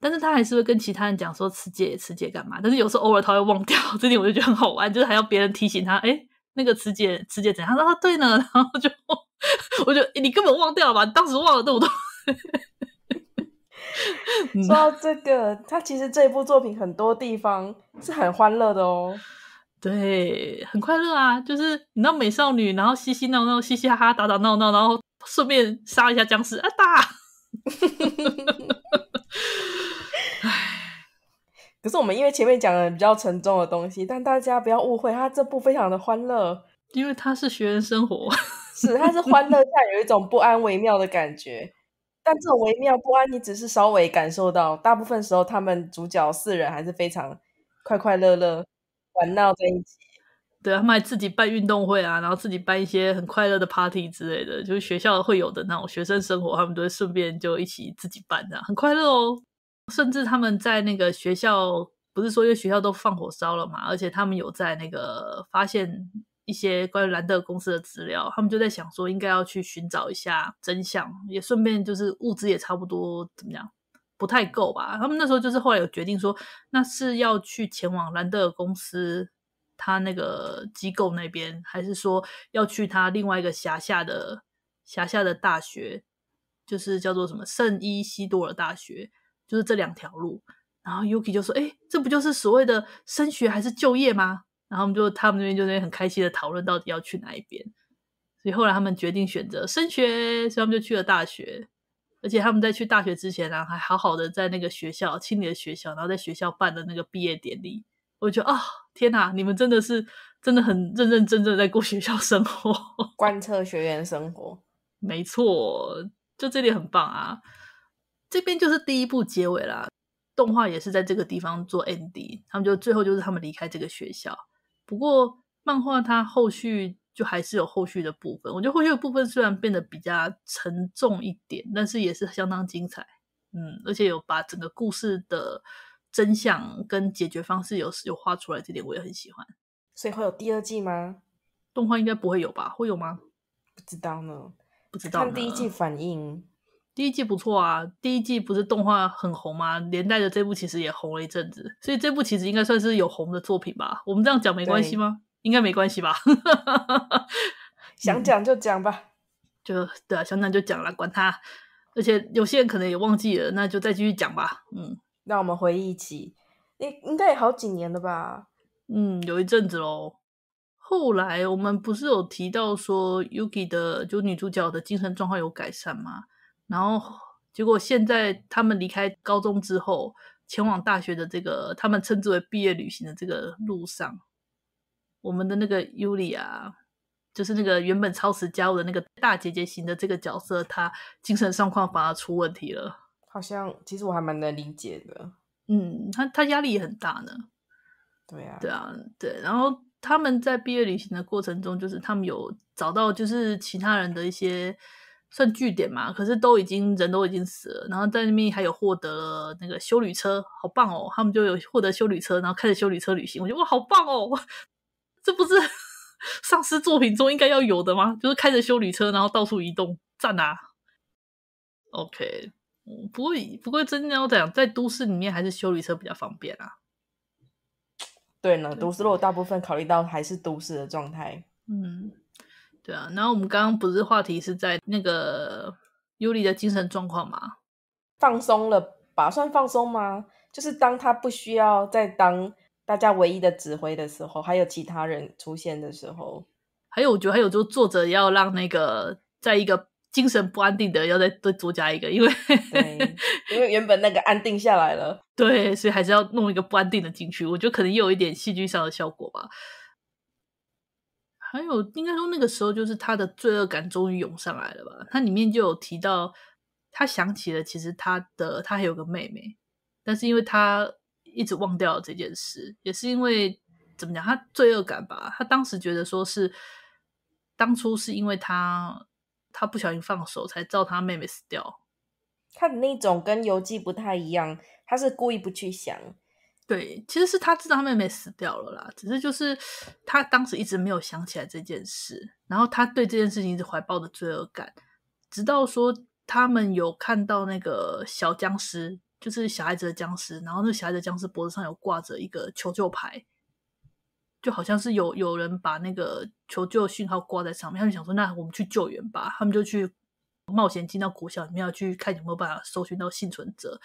但是他还是会跟其他人讲说“慈姐，慈姐，干嘛？”但是有时候偶尔他会忘掉 [LAUGHS] 这点，我就觉得很好玩，就是还要别人提醒他：“哎，那个慈姐，慈姐怎样？”他说、啊，对呢，[LAUGHS] 然后就 [LAUGHS] 我就你根本忘掉了吧，当时忘了，对我都。[LAUGHS] 说到这个，他其实这一部作品很多地方是很欢乐的哦，对，很快乐啊，就是你知道美少女，然后嘻嘻闹闹，嘻嘻哈哈，打打闹闹，然后顺便杀一下僵尸，啊打！哎，[LAUGHS] 可是我们因为前面讲了比较沉重的东西，但大家不要误会，他这部非常的欢乐，因为他是学院生活，是他是欢乐下有一种不安微妙的感觉。但这种微妙不安，你只是稍微感受到。大部分时候，他们主角四人还是非常快快乐乐玩闹在一起。对，他们还自己办运动会啊，然后自己办一些很快乐的 party 之类的，就是学校会有的那种学生生活，他们都会顺便就一起自己办的，很快乐哦。甚至他们在那个学校，不是说因为学校都放火烧了嘛，而且他们有在那个发现。一些关于兰德尔公司的资料，他们就在想说应该要去寻找一下真相，也顺便就是物资也差不多怎么样，不太够吧？他们那时候就是后来有决定说，那是要去前往兰德尔公司他那个机构那边，还是说要去他另外一个辖下的辖下的大学，就是叫做什么圣伊西多尔大学，就是这两条路。然后 Yuki 就说：“哎，这不就是所谓的升学还是就业吗？”然后我们就他们那边就那边很开心的讨论到底要去哪一边，所以后来他们决定选择升学，所以他们就去了大学。而且他们在去大学之前呢，还好好的在那个学校清理了学校，然后在学校办的那个毕业典礼，我觉得啊，天哪，你们真的是真的很认认真真在过学校生活，[LAUGHS] 贯彻学员生活，没错，就这里很棒啊。这边就是第一部结尾了，动画也是在这个地方做 ND，他们就最后就是他们离开这个学校。不过漫画它后续就还是有后续的部分，我觉得后续的部分虽然变得比较沉重一点，但是也是相当精彩，嗯，而且有把整个故事的真相跟解决方式有有画出来，这点我也很喜欢。所以会有第二季吗？动画应该不会有吧？会有吗？不知道呢，不知道。看第一季反应。第一季不错啊，第一季不是动画很红吗？连带的这部其实也红了一阵子，所以这部其实应该算是有红的作品吧。我们这样讲没关系吗？应该没关系吧。[LAUGHS] 想讲就讲吧，[LAUGHS] 就对，想讲就讲了，管他。而且有些人可能也忘记了，那就再继续讲吧。嗯，那我们回忆起，应应该也好几年了吧。嗯，有一阵子喽。后来我们不是有提到说 Yuki 的，就女主角的精神状况有改善吗？然后，结果现在他们离开高中之后，前往大学的这个他们称之为毕业旅行的这个路上，我们的那个尤里啊，就是那个原本超时加入的那个大姐姐型的这个角色，她精神状况反而出问题了。好像其实我还蛮能理解的。嗯，她她压力也很大呢。对啊，对啊，对。然后他们在毕业旅行的过程中，就是他们有找到就是其他人的一些。算据点嘛，可是都已经人都已经死了，然后在那边还有获得了那个修理车，好棒哦！他们就有获得修理车，然后开着修理车旅行，我觉得哇，好棒哦！这不是 [LAUGHS] 丧尸作品中应该要有的吗？就是开着修理车，然后到处移动，赞啊！OK，不过不过真的要讲，在都市里面还是修理车比较方便啊。对呢，都市我大部分考虑到还是都市的状态，嗯。对啊，然后我们刚刚不是话题是在那个尤里的精神状况吗？放松了吧，算放松吗？就是当他不需要再当大家唯一的指挥的时候，还有其他人出现的时候，还有我觉得还有就是作者要让那个在一个精神不安定的要再多加一个，因为因为原本那个安定下来了，[LAUGHS] 对，所以还是要弄一个不安定的进去。我觉得可能也有一点戏剧上的效果吧。还有，应该说那个时候，就是他的罪恶感终于涌上来了吧。他里面就有提到，他想起了其实他的他还有个妹妹，但是因为他一直忘掉了这件事，也是因为怎么讲，他罪恶感吧。他当时觉得说是当初是因为他他不小心放手，才造他妹妹死掉。他的那种跟游记不太一样，他是故意不去想。对，其实是他知道他妹妹死掉了啦，只是就是他当时一直没有想起来这件事，然后他对这件事情一直怀抱的罪恶感，直到说他们有看到那个小僵尸，就是小孩子僵尸，然后那小孩子僵尸脖子上有挂着一个求救牌，就好像是有有人把那个求救讯号挂在上面，他就想说那我们去救援吧，他们就去冒险进到古小里面去看有没有办法搜寻到幸存者，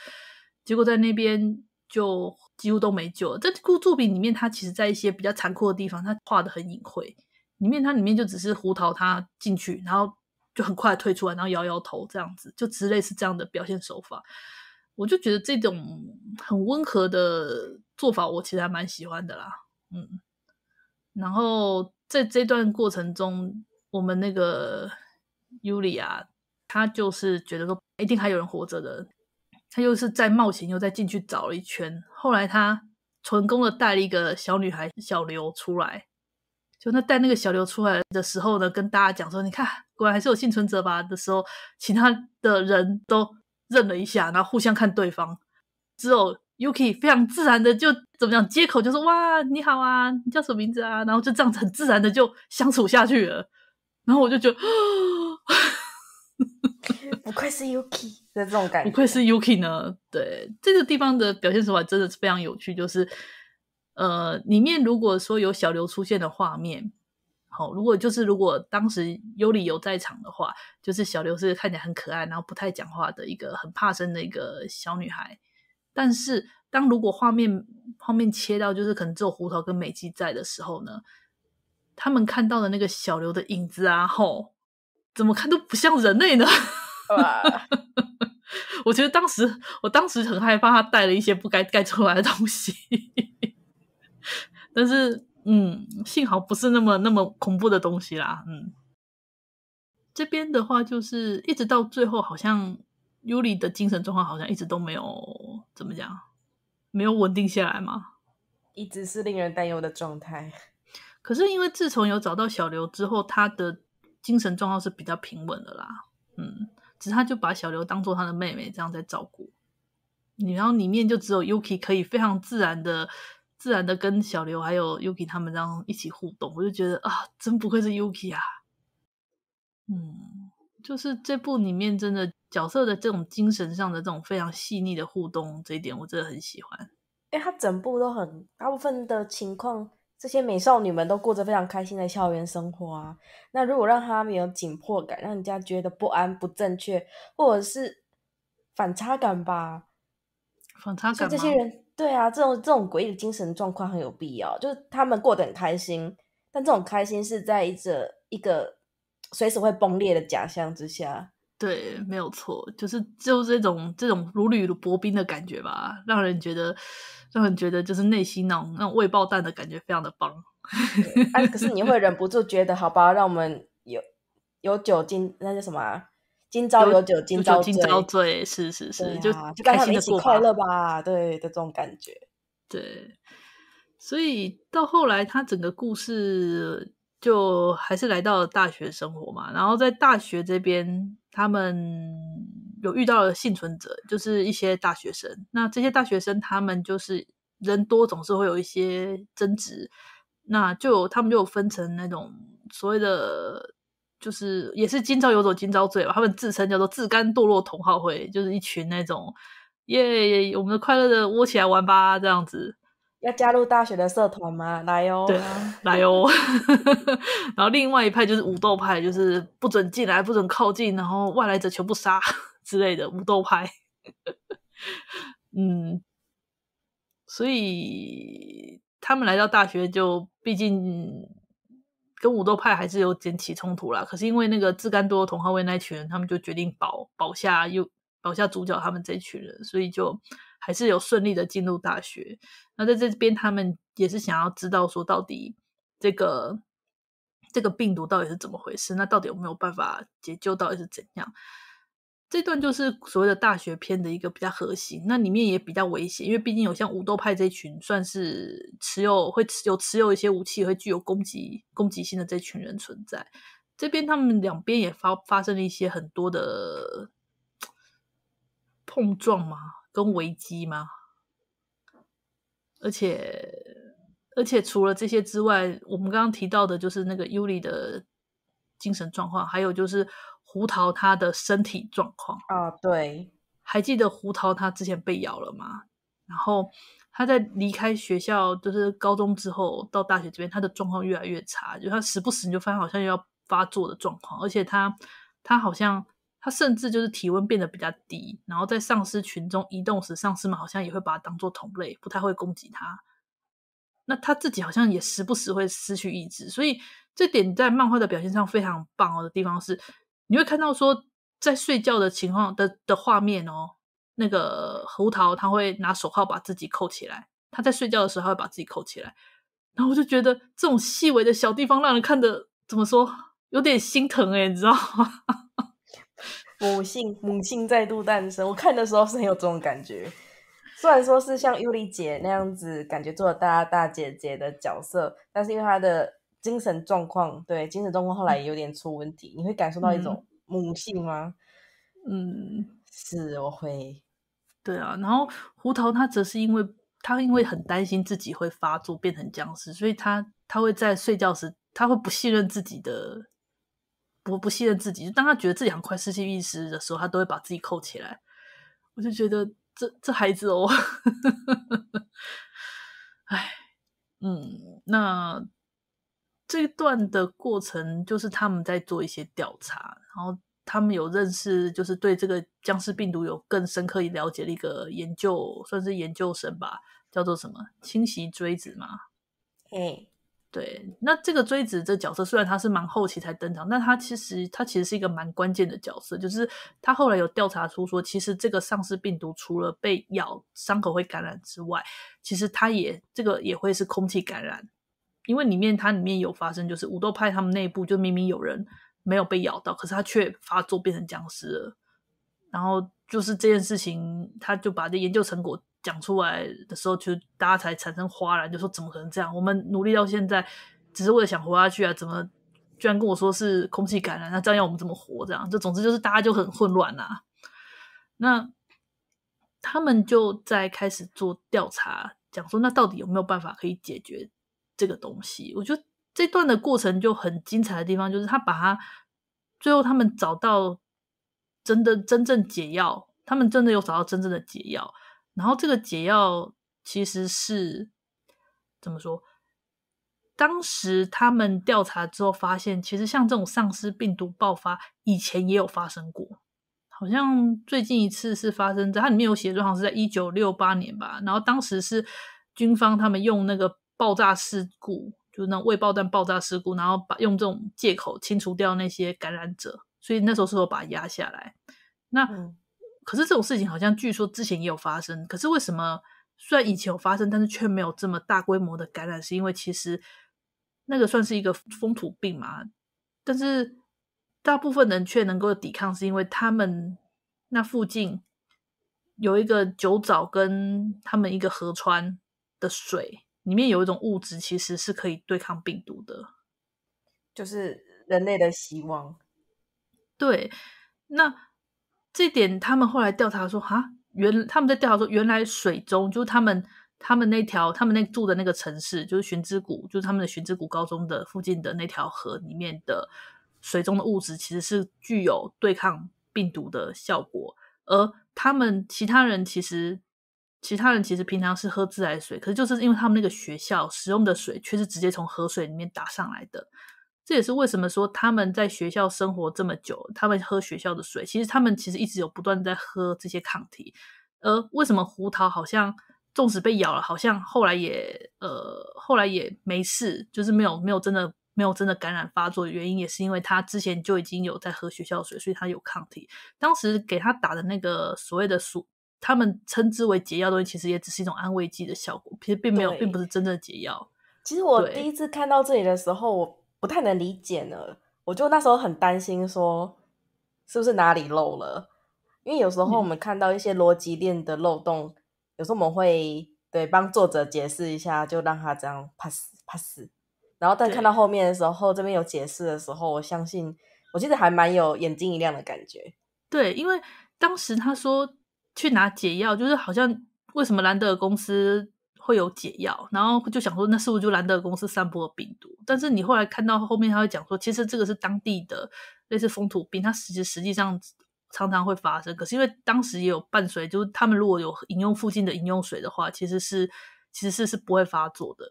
结果在那边。就几乎都没救了。这部作品里面，它其实，在一些比较残酷的地方，它画的很隐晦。里面它里面就只是胡桃，他进去，然后就很快退出来，然后摇摇头，这样子，就之类是这样的表现手法。我就觉得这种很温和的做法，我其实还蛮喜欢的啦。嗯，然后在这段过程中，我们那个尤里亚，他就是觉得说，一定还有人活着的。他又是在冒险，又再进去找了一圈，后来他成功的带了一个小女孩小刘出来。就他带那个小刘出来的时候呢，跟大家讲说：“你看，果然还是有幸存者吧？”的时候，其他的人都认了一下，然后互相看对方之后，Yuki 非常自然的就怎么讲接口，就说：“哇，你好啊，你叫什么名字啊？”然后就这样子很自然的就相处下去了。然后我就觉得。[LAUGHS] [LAUGHS] 不愧是 Yuki [LAUGHS] 的这种感觉，不愧是 Yuki 呢。对这个地方的表现手法真的是非常有趣，就是呃，里面如果说有小刘出现的画面，好，如果就是如果当时尤里有在场的话，就是小刘是看起来很可爱，然后不太讲话的一个很怕生的一个小女孩。但是当如果画面画面切到就是可能只有胡桃跟美姬在的时候呢，他们看到的那个小刘的影子啊，吼，怎么看都不像人类呢。哈 [LAUGHS] 我觉得当时，我当时很害怕他带了一些不该带出来的东西。但是，嗯，幸好不是那么那么恐怖的东西啦。嗯，这边的话，就是一直到最后，好像尤里的精神状况好像一直都没有怎么讲，没有稳定下来嘛，一直是令人担忧的状态。可是，因为自从有找到小刘之后，他的精神状况是比较平稳的啦。嗯。其实他就把小刘当做他的妹妹，这样在照顾。然后里面就只有 Yuki 可以非常自然的、自然的跟小刘还有 Yuki 他们这样一起互动。我就觉得啊，真不愧是 Yuki 啊！嗯，就是这部里面真的角色的这种精神上的这种非常细腻的互动，这一点我真的很喜欢。因为它整部都很大部分的情况。这些美少女们都过着非常开心的校园生活啊。那如果让他们有紧迫感，让人家觉得不安、不正确，或者是反差感吧，反差感。这些人对啊，这种这种诡异的精神状况很有必要。就是他们过得很开心，但这种开心是在一者一个随时会崩裂的假象之下。对，没有错，就是就这种这种如履薄冰的感觉吧，让人觉得，让人觉得就是内心那种那种未爆弹的感觉非常的棒。啊，可是你会 [LAUGHS] 忍不住觉得，好吧，让我们有有酒今，那叫什么？今朝有酒今朝今朝醉，是是是，就就开心的过快乐吧，对的这种感觉。对，所以到后来，他整个故事。就还是来到了大学生活嘛，然后在大学这边，他们有遇到了幸存者，就是一些大学生。那这些大学生，他们就是人多，总是会有一些争执。那就他们就分成那种所谓的，就是也是今朝有酒今朝醉吧。他们自称叫做“自甘堕落同好会”，就是一群那种耶，我们快乐的窝起来玩吧这样子。要加入大学的社团吗？来哦，对，来哦。[LAUGHS] 然后另外一派就是武斗派，就是不准进来，不准靠近，然后外来者全部杀 [LAUGHS] 之类的。武斗派，嗯，所以他们来到大学，就毕竟跟武斗派还是有点起冲突啦。可是因为那个志甘多同号位那群人，他们就决定保保下，又保下主角他们这群人，所以就。还是有顺利的进入大学。那在这边，他们也是想要知道说，到底这个这个病毒到底是怎么回事？那到底有没有办法解救？到底是怎样？这段就是所谓的大学篇的一个比较核心。那里面也比较危险，因为毕竟有像武斗派这一群，算是持有会持有持有一些武器，会具有攻击攻击性的这群人存在。这边他们两边也发发生了一些很多的 [TSK] 碰撞嘛。跟危机吗？而且，而且除了这些之外，我们刚刚提到的就是那个尤里的精神状况，还有就是胡桃他的身体状况。啊，对，还记得胡桃他之前被咬了吗？然后他在离开学校，就是高中之后到大学这边，他的状况越来越差，就他时不时你就发现好像要发作的状况，而且他，他好像。他甚至就是体温变得比较低，然后在丧尸群中移动时，丧尸们好像也会把它当做同类，不太会攻击他。那他自己好像也时不时会失去意志，所以这点在漫画的表现上非常棒哦。的地方是你会看到说，在睡觉的情况的的画面哦，那个胡桃他会拿手铐把自己扣起来，他在睡觉的时候会把自己扣起来，然后我就觉得这种细微的小地方让人看的怎么说有点心疼哎，你知道吗？母性，[LAUGHS] 母性再度诞生。我看的时候是很有这种感觉，虽然说是像尤里姐那样子，感觉做了大大姐姐的角色，但是因为她的精神状况，对精神状况后来也有点出问题，你会感受到一种母性吗？嗯，是，我会。对啊，然后胡桃她则是因为她因为很担心自己会发作变成僵尸，所以她她会在睡觉时，她会不信任自己的。不不信任自己，当他觉得自己很快失去意识的时候，他都会把自己扣起来。我就觉得这这孩子哦，哎，嗯，那这一段的过程就是他们在做一些调查，然后他们有认识，就是对这个僵尸病毒有更深刻了解的一个研究，算是研究生吧，叫做什么？清洗锥子嘛。哎。对，那这个锥子这角色虽然他是蛮后期才登场，但他其实他其实是一个蛮关键的角色，就是他后来有调查出说，其实这个丧尸病毒除了被咬伤口会感染之外，其实它也这个也会是空气感染，因为里面它里面有发生就是武斗派他们内部就明明有人没有被咬到，可是他却发作变成僵尸了，然后就是这件事情，他就把这研究成果。讲出来的时候，就大家才产生哗然，就说怎么可能这样？我们努力到现在，只是为了想活下去啊！怎么居然跟我说是空气感染？那这样要我们怎么活？这样就总之就是大家就很混乱啊。那他们就在开始做调查，讲说那到底有没有办法可以解决这个东西？我觉得这段的过程就很精彩的地方，就是他把他最后他们找到真的真正解药，他们真的有找到真正的解药。然后这个解药其实是怎么说？当时他们调查之后发现，其实像这种丧尸病毒爆发以前也有发生过，好像最近一次是发生在它里面有写，正好像是在一九六八年吧。然后当时是军方他们用那个爆炸事故，就是那未爆弹爆炸事故，然后把用这种借口清除掉那些感染者，所以那时候是把压下来。那可是这种事情好像据说之前也有发生，可是为什么虽然以前有发生，但是却没有这么大规模的感染？是因为其实那个算是一个风土病嘛，但是大部分人却能够抵抗，是因为他们那附近有一个酒沼跟他们一个河川的水里面有一种物质，其实是可以对抗病毒的，就是人类的希望。对，那。这点，他们后来调查说，哈，原他们在调查说，原来水中就是他们他们那条他们那住的那个城市，就是寻之谷，就是他们的寻之谷高中的附近的那条河里面的水中的物质，其实是具有对抗病毒的效果。而他们其他人其实其他人其实平常是喝自来水，可是就是因为他们那个学校使用的水却是直接从河水里面打上来的。这也是为什么说他们在学校生活这么久，他们喝学校的水，其实他们其实一直有不断在喝这些抗体。而为什么胡桃好像纵使被咬了，好像后来也呃后来也没事，就是没有没有真的没有真的感染发作的原因，也是因为他之前就已经有在喝学校水，所以他有抗体。当时给他打的那个所谓的鼠，他们称之为解药东西，其实也只是一种安慰剂的效果，其实并没有，并不是真的解药。其实我第一次看到这里的时候，我。不太能理解呢。我就那时候很担心，说是不是哪里漏了？因为有时候我们看到一些逻辑链的漏洞，有时候我们会对帮作者解释一下，就让他这样 pass pass。然后，但看到后面的时候，这边有解释的时候，我相信我记得还蛮有眼睛一亮的感觉。对，因为当时他说去拿解药，就是好像为什么兰德公司。会有解药，然后就想说，那是不是就兰德公司散播的病毒？但是你后来看到后面，他会讲说，其实这个是当地的类似风土病，它其际实际上常常会发生。可是因为当时也有伴随，就是他们如果有饮用附近的饮用水的话，其实是其实是是不会发作的。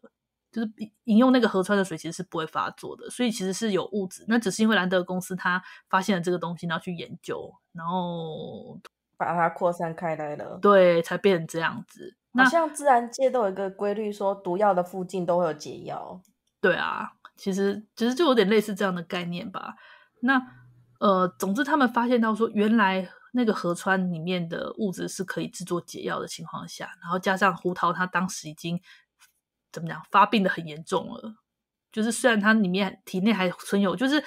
就是饮用那个河川的水，其实是不会发作的。所以其实是有物质，那只是因为兰德公司他发现了这个东西，然后去研究，然后把它扩散开来了，对，才变成这样子。好像自然界都有一个规律，说毒药的附近都会有解药。对啊，其实其实就有点类似这样的概念吧。那呃，总之他们发现到说，原来那个河川里面的物质是可以制作解药的情况下，然后加上胡桃他当时已经怎么讲发病的很严重了，就是虽然他里面体内还存有，就是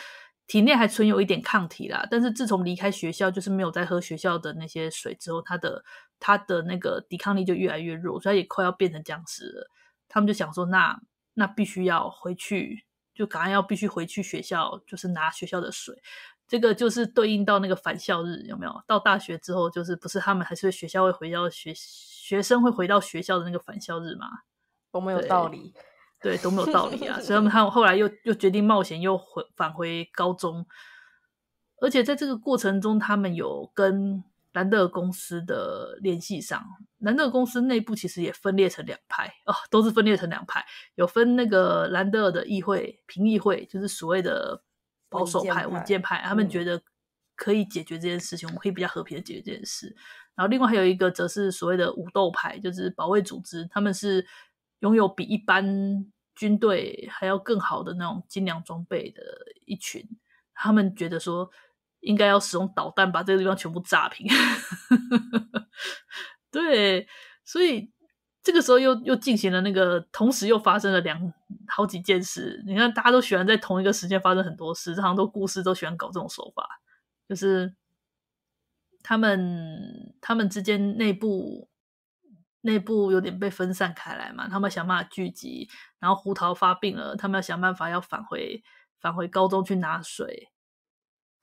体内还存有一点抗体啦，但是自从离开学校，就是没有再喝学校的那些水之后，他的。他的那个抵抗力就越来越弱，所以也快要变成僵尸了。他们就想说，那那必须要回去，就赶快要必须回去学校，就是拿学校的水。这个就是对应到那个返校日，有没有？到大学之后，就是不是他们还是学校会回到学学生会回到学校的那个返校日吗？都没有道理，对，都没有道理啊。所以他们 [LAUGHS] 后来又又决定冒险，又回返回高中，而且在这个过程中，他们有跟。兰德尔公司的联系上，兰德尔公司内部其实也分裂成两派哦，都是分裂成两派，有分那个兰德尔的议会平议会，就是所谓的保守派稳健派，他们觉得可以解决这件事情，我可以比较和平的解决这件事。然后另外还有一个则是所谓的武斗派，就是保卫组织，他们是拥有比一般军队还要更好的那种精良装备的一群，他们觉得说。应该要使用导弹把这个地方全部炸平。[LAUGHS] 对，所以这个时候又又进行了那个，同时又发生了两好几件事。你看，大家都喜欢在同一个时间发生很多事，好多故事都喜欢搞这种手法，就是他们他们之间内部内部有点被分散开来嘛，他们想办法聚集，然后胡桃发病了，他们要想办法要返回返回高中去拿水。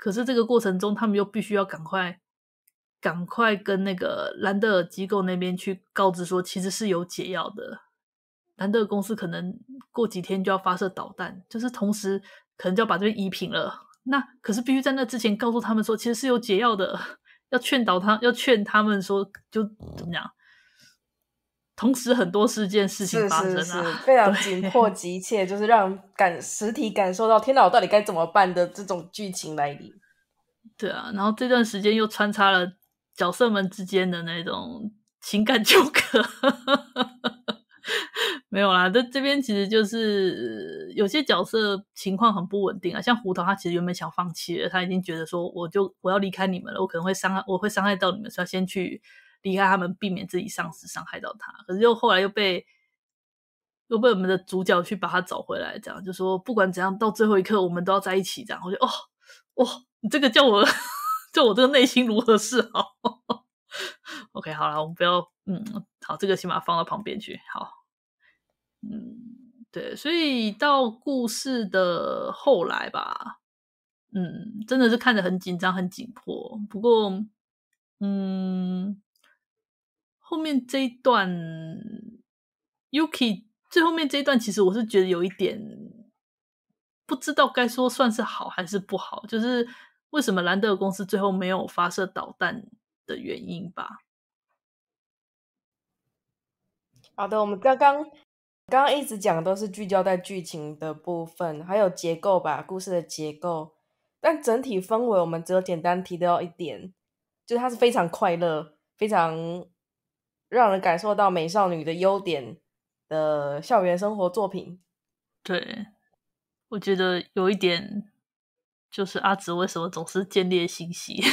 可是这个过程中，他们又必须要赶快、赶快跟那个兰德尔机构那边去告知说，其实是有解药的。兰德尔公司可能过几天就要发射导弹，就是同时可能就要把这边移平了。那可是必须在那之前告诉他们说，其实是有解药的，[LAUGHS] 要劝导他，要劝他们说，就怎么样？同时，很多事件事情发生啊，非常 [LAUGHS] 紧迫急切，就是让感实体感受到“天哪，我到底该怎么办”的这种剧情来。对啊，然后这段时间又穿插了角色们之间的那种情感纠葛，[LAUGHS] 没有啦。这这边其实就是有些角色情况很不稳定啊，像胡桃，他其实原本想放弃了，他已经觉得说，我就我要离开你们了，我可能会伤害，我会伤害到你们，所以先去。离开他们，避免自己丧尸伤害到他。可是又后来又被又被我们的主角去把他找回来，这样就说不管怎样，到最后一刻我们都要在一起。这样，我哦得哦你这个叫我 [LAUGHS] 叫我这个内心如何是好？OK，好了，我们不要嗯，好，这个先把放到旁边去。好，嗯，对，所以到故事的后来吧，嗯，真的是看着很紧张，很紧迫。不过，嗯。后面这一段，Yuki 最后面这一段，其实我是觉得有一点不知道该说算是好还是不好，就是为什么兰德公司最后没有发射导弹的原因吧。好的，我们刚刚刚刚一直讲的都是聚焦在剧情的部分，还有结构吧，故事的结构，但整体氛围我们只有简单提到一点，就是它是非常快乐，非常。让人感受到美少女的优点的校园生活作品，对我觉得有一点，就是阿紫为什么总是建立信息？[LAUGHS]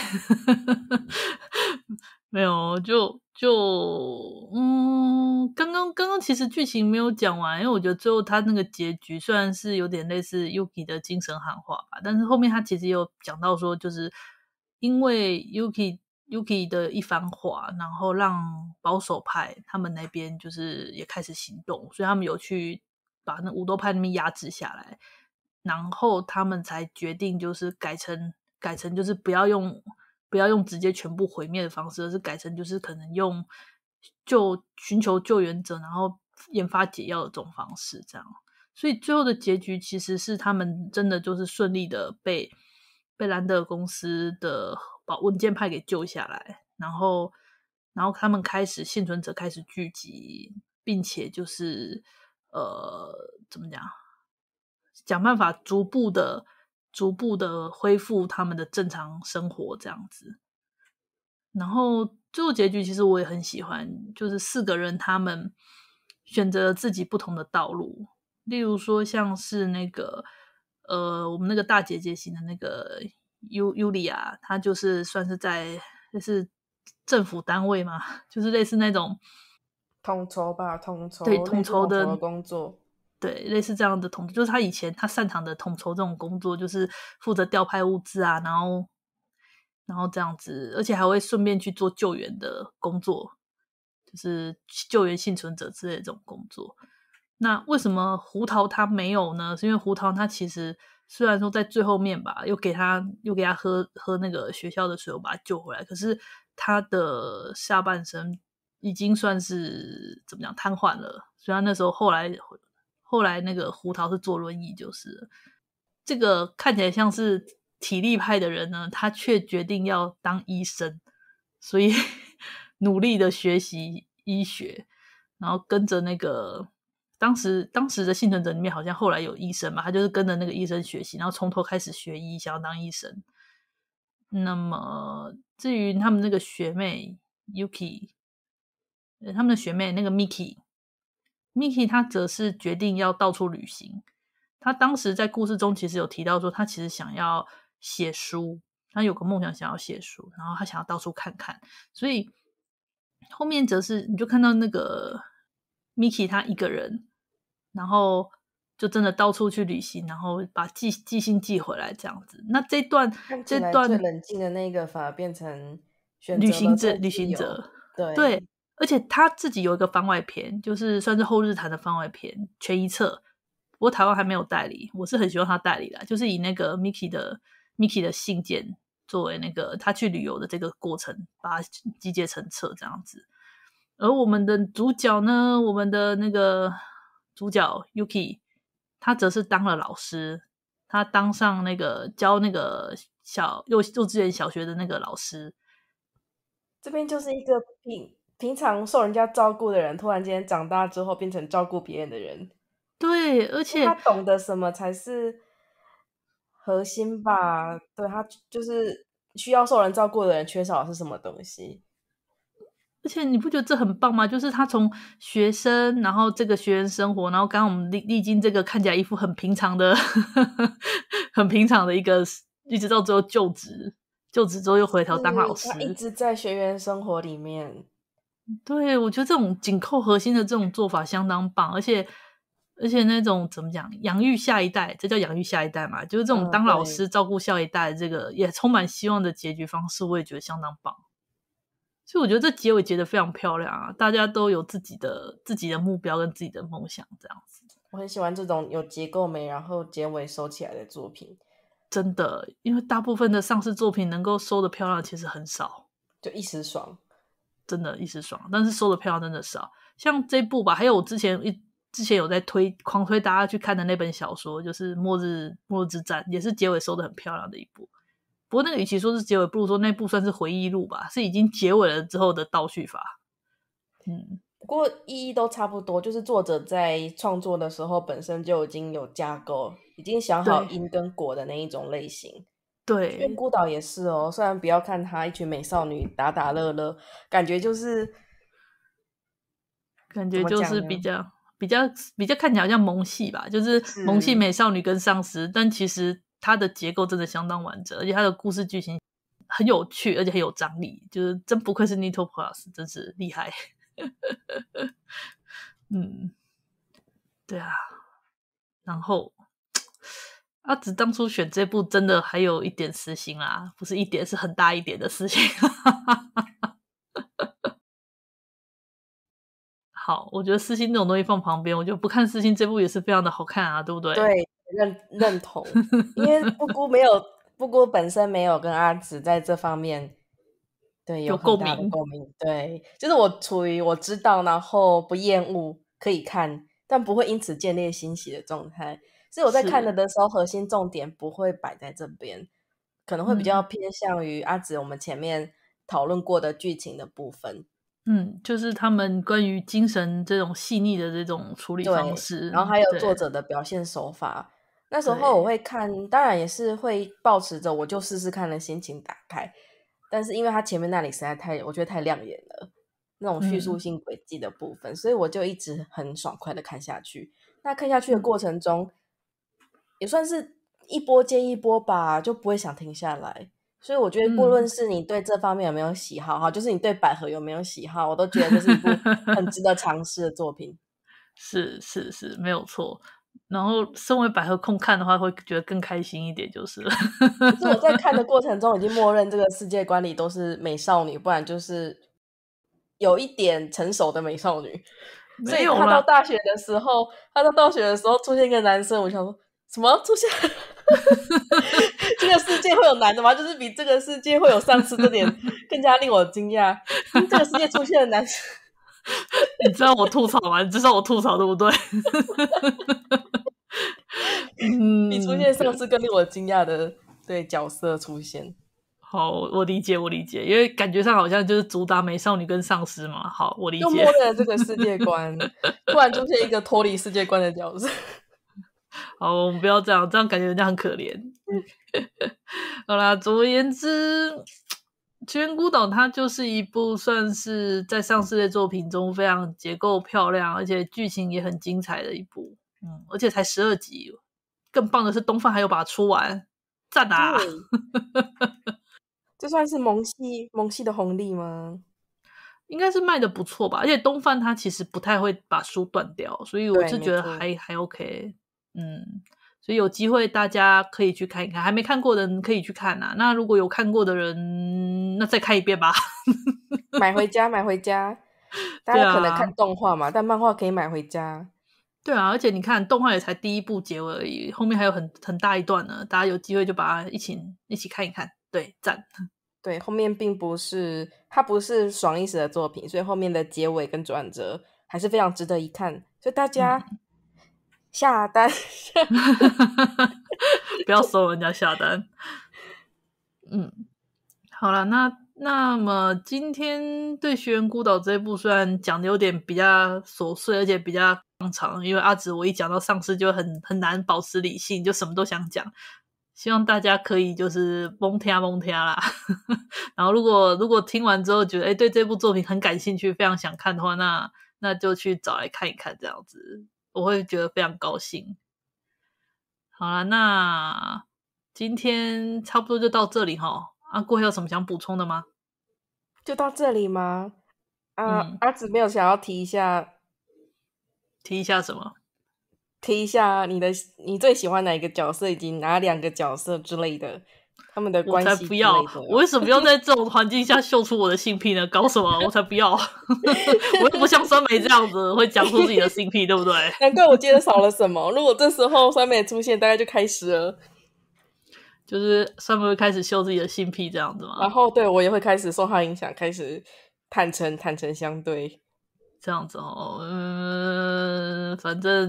没有，就就嗯，刚刚刚刚其实剧情没有讲完，因为我觉得最后他那个结局虽然是有点类似 Yuki 的精神喊话吧，但是后面他其实有讲到说，就是因为 Yuki。Yuki 的一番话，然后让保守派他们那边就是也开始行动，所以他们有去把那武斗派那边压制下来，然后他们才决定就是改成改成就是不要用不要用直接全部毁灭的方式，而是改成就是可能用就寻求救援者，然后研发解药的这种方式，这样。所以最后的结局其实是他们真的就是顺利的被被兰德公司的。把文件派给救下来，然后，然后他们开始幸存者开始聚集，并且就是呃，怎么讲，想办法逐步的、逐步的恢复他们的正常生活这样子。然后最后结局其实我也很喜欢，就是四个人他们选择自己不同的道路，例如说像是那个呃，我们那个大姐姐型的那个。尤尤里亚，他就是算是在，就是政府单位嘛，[LAUGHS] 就是类似那种统筹吧，统筹对统筹的工作，对类似这样的统，就是他以前他擅长的统筹这种工作，就是负责调派物资啊，然后然后这样子，而且还会顺便去做救援的工作，就是救援幸存者之类这种工作。那为什么胡桃他没有呢？是因为胡桃他其实。虽然说在最后面吧，又给他又给他喝喝那个学校的水，我把他救回来。可是他的下半身已经算是怎么讲瘫痪了。虽然那时候后来后来那个胡桃是坐轮椅，就是这个看起来像是体力派的人呢，他却决定要当医生，所以 [LAUGHS] 努力的学习医学，然后跟着那个。当时当时的幸存者里面，好像后来有医生嘛，他就是跟着那个医生学习，然后从头开始学医，想要当医生。那么至于他们那个学妹 Yuki，他们的学妹那个 Miki，Miki 他则是决定要到处旅行。他当时在故事中其实有提到说，他其实想要写书，他有个梦想想要写书，然后他想要到处看看。所以后面则是你就看到那个。Miki 他一个人，然后就真的到处去旅行，然后把寄寄信寄回来这样子。那这段这段冷静的那个反而变成旅行者，旅行者对对。而且他自己有一个番外篇，就是算是后日谈的番外篇全一册。不过台湾还没有代理，我是很希望他代理的，就是以那个 Miki 的 Miki 的信件作为那个他去旅游的这个过程，把它集结成册这样子。而我们的主角呢？我们的那个主角 Yuki，他则是当了老师，他当上那个教那个小幼幼稚园小学的那个老师。这边就是一个平平常受人家照顾的人，突然间长大之后变成照顾别人的人。对，而且他懂得什么才是核心吧？对他就是需要受人照顾的人，缺少的是什么东西？而且你不觉得这很棒吗？就是他从学生，然后这个学员生活，然后刚刚我们历历经这个看起来一副很平常的、[LAUGHS] 很平常的一个，一直到最后就职，就职之后又回头当老师，一直在学员生活里面。对，我觉得这种紧扣核心的这种做法相当棒，而且而且那种怎么讲，养育下一代，这叫养育下一代嘛？就是这种当老师照顾下一代，这个也充满希望的结局方式，我也觉得相当棒。所以我觉得这结尾结的非常漂亮啊！大家都有自己的自己的目标跟自己的梦想，这样子。我很喜欢这种有结构美，然后结尾收起来的作品，真的，因为大部分的上市作品能够收的漂亮其实很少，就一时爽，真的，一时爽，但是收的漂亮真的少。像这部吧，还有我之前一之前有在推，狂推大家去看的那本小说，就是《末日末日之战》，也是结尾收的很漂亮的一部。不过那个与其说是结尾，不如说那部算是回忆录吧，是已经结尾了之后的倒叙法。嗯，不过意义都差不多，就是作者在创作的时候本身就已经有架构，已经想好因跟果的那一种类型。对，因孤岛也是哦，虽然不要看他一群美少女打打乐乐，感觉就是感觉就是比较比较比较看起来像萌系吧，就是萌系美少女跟丧尸，但其实。它的结构真的相当完整，而且它的故事剧情很有趣，而且很有张力，就是真不愧是《n i t o Plus》，真是厉害。[LAUGHS] 嗯，对啊。然后阿紫当初选这部，真的还有一点私心啊，不是一点，是很大一点的私心。[LAUGHS] 好，我觉得私心那种东西放旁边，我就不看私心这部也是非常的好看啊，对不对？对。认 [LAUGHS] 认同，因为布姑没有布姑本身没有跟阿紫在这方面对有共鸣共鸣，对，就是我处于我知道，然后不厌恶，可以看，但不会因此建立欣喜的状态。所以我在看的的时候，核心重点不会摆在这边，可能会比较偏向于阿紫我们前面讨论过的剧情的部分。嗯，就是他们关于精神这种细腻的这种处理方式，然后还有作者的表现手法。那时候我会看，当然也是会保持着我就试试看的心情打开，但是因为它前面那里实在太我觉得太亮眼了，那种叙述性轨迹的部分，所以我就一直很爽快的看下去。那看下去的过程中，也算是一波接一波吧，就不会想停下来。所以我觉得，不论是你对这方面有没有喜好哈，就是你对百合有没有喜好，我都觉得这是一部很值得尝试的作品。[LAUGHS] 是是是，没有错。然后，身为百合控看的话，会觉得更开心一点，就是。了。是我在看的 [LAUGHS] 过程中已经默认这个世界观里都是美少女，不然就是有一点成熟的美少女。所以，他到大学的时候，他到大学的时候出现一个男生，我想说，什么出现？[LAUGHS] 这个世界会有男的吗？就是比这个世界会有上次这点更加令我惊讶，这个世界出现了男。生。[LAUGHS] 你知道我吐槽吗？知道我吐槽对不对？[LAUGHS] 嗯，你出现上次更令我惊讶的对角色出现。好，我理解，我理解，因为感觉上好像就是主打美少女跟丧尸嘛。好，我理解。又摸了这个世界观，突然出现一个脱离世界观的角色。[LAUGHS] 好，我们不要这样，这样感觉人家很可怜。好啦，总而言之。《起源孤岛》它就是一部算是在上世类作品中非常结构漂亮，而且剧情也很精彩的一部。嗯，而且才十二集，更棒的是东方还有把它出完，赞啊！[LAUGHS] 这算是萌系萌系的红利吗？应该是卖的不错吧。而且东范他其实不太会把书断掉，所以我是觉得还还 OK。嗯。所以有机会大家可以去看一看，还没看过的人可以去看啊。那如果有看过的人，那再看一遍吧。[LAUGHS] 买回家，买回家。大家可能看动画嘛，但漫画可以买回家。对啊，而且你看动画也才第一部结尾而已，后面还有很很大一段呢。大家有机会就把它一起一起看一看。对，赞。[LAUGHS] 对，后面并不是它不是爽一时的作品，所以后面的结尾跟转折还是非常值得一看。所以大家。下单，[LAUGHS] 不要收人家下单。[LAUGHS] 嗯，好了，那那么今天对《员孤岛》这部虽然讲的有点比较琐碎，而且比较长，因为阿紫我一讲到上司就很很难保持理性，就什么都想讲。希望大家可以就是蒙听蒙听啦。[LAUGHS] 然后如果如果听完之后觉得哎对这部作品很感兴趣，非常想看的话，那那就去找来看一看这样子。我会觉得非常高兴。好了，那今天差不多就到这里哈。阿顾有什么想补充的吗？就到这里吗？啊，阿子没有想要提一下，提一下什么？提一下你的你最喜欢哪一个角色，以及哪两个角色之类的。他们的我才不要！我为什么要 [LAUGHS] 在这种环境下秀出我的性癖呢？搞什么？我才不要！[LAUGHS] 我又不像酸梅这样子会讲出自己的性癖，对不对？[LAUGHS] 难怪我今天少了什么。如果这时候酸梅出现，大概就开始了，就是酸梅会开始秀自己的性癖，这样子吗？然后对我也会开始受他影响，开始坦诚、坦诚相对。这样子哦，嗯，反正，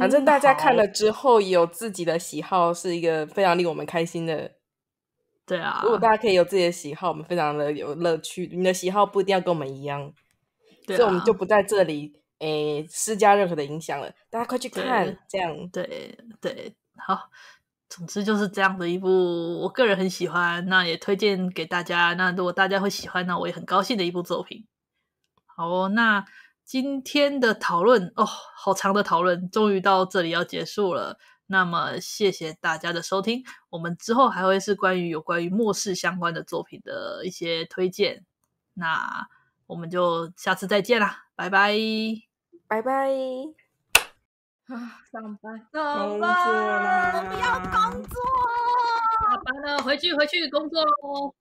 反正大家看了之后有自己的喜好，是一个非常令我们开心的。对啊，如果大家可以有自己的喜好，我们非常的有乐趣。你的喜好不一定要跟我们一样，所以我们就不在这里诶施加任何的影响了。大家快去看，这样对对好。总之就是这样的一部，我个人很喜欢，那也推荐给大家。那如果大家会喜欢，那我也很高兴的一部作品。好哦，那今天的讨论哦，好长的讨论，终于到这里要结束了。那么谢谢大家的收听，我们之后还会是关于有关于末世相关的作品的一些推荐。那我们就下次再见啦，拜拜，拜拜。啊，上班，工作不要工作，完了回去回去工作喽。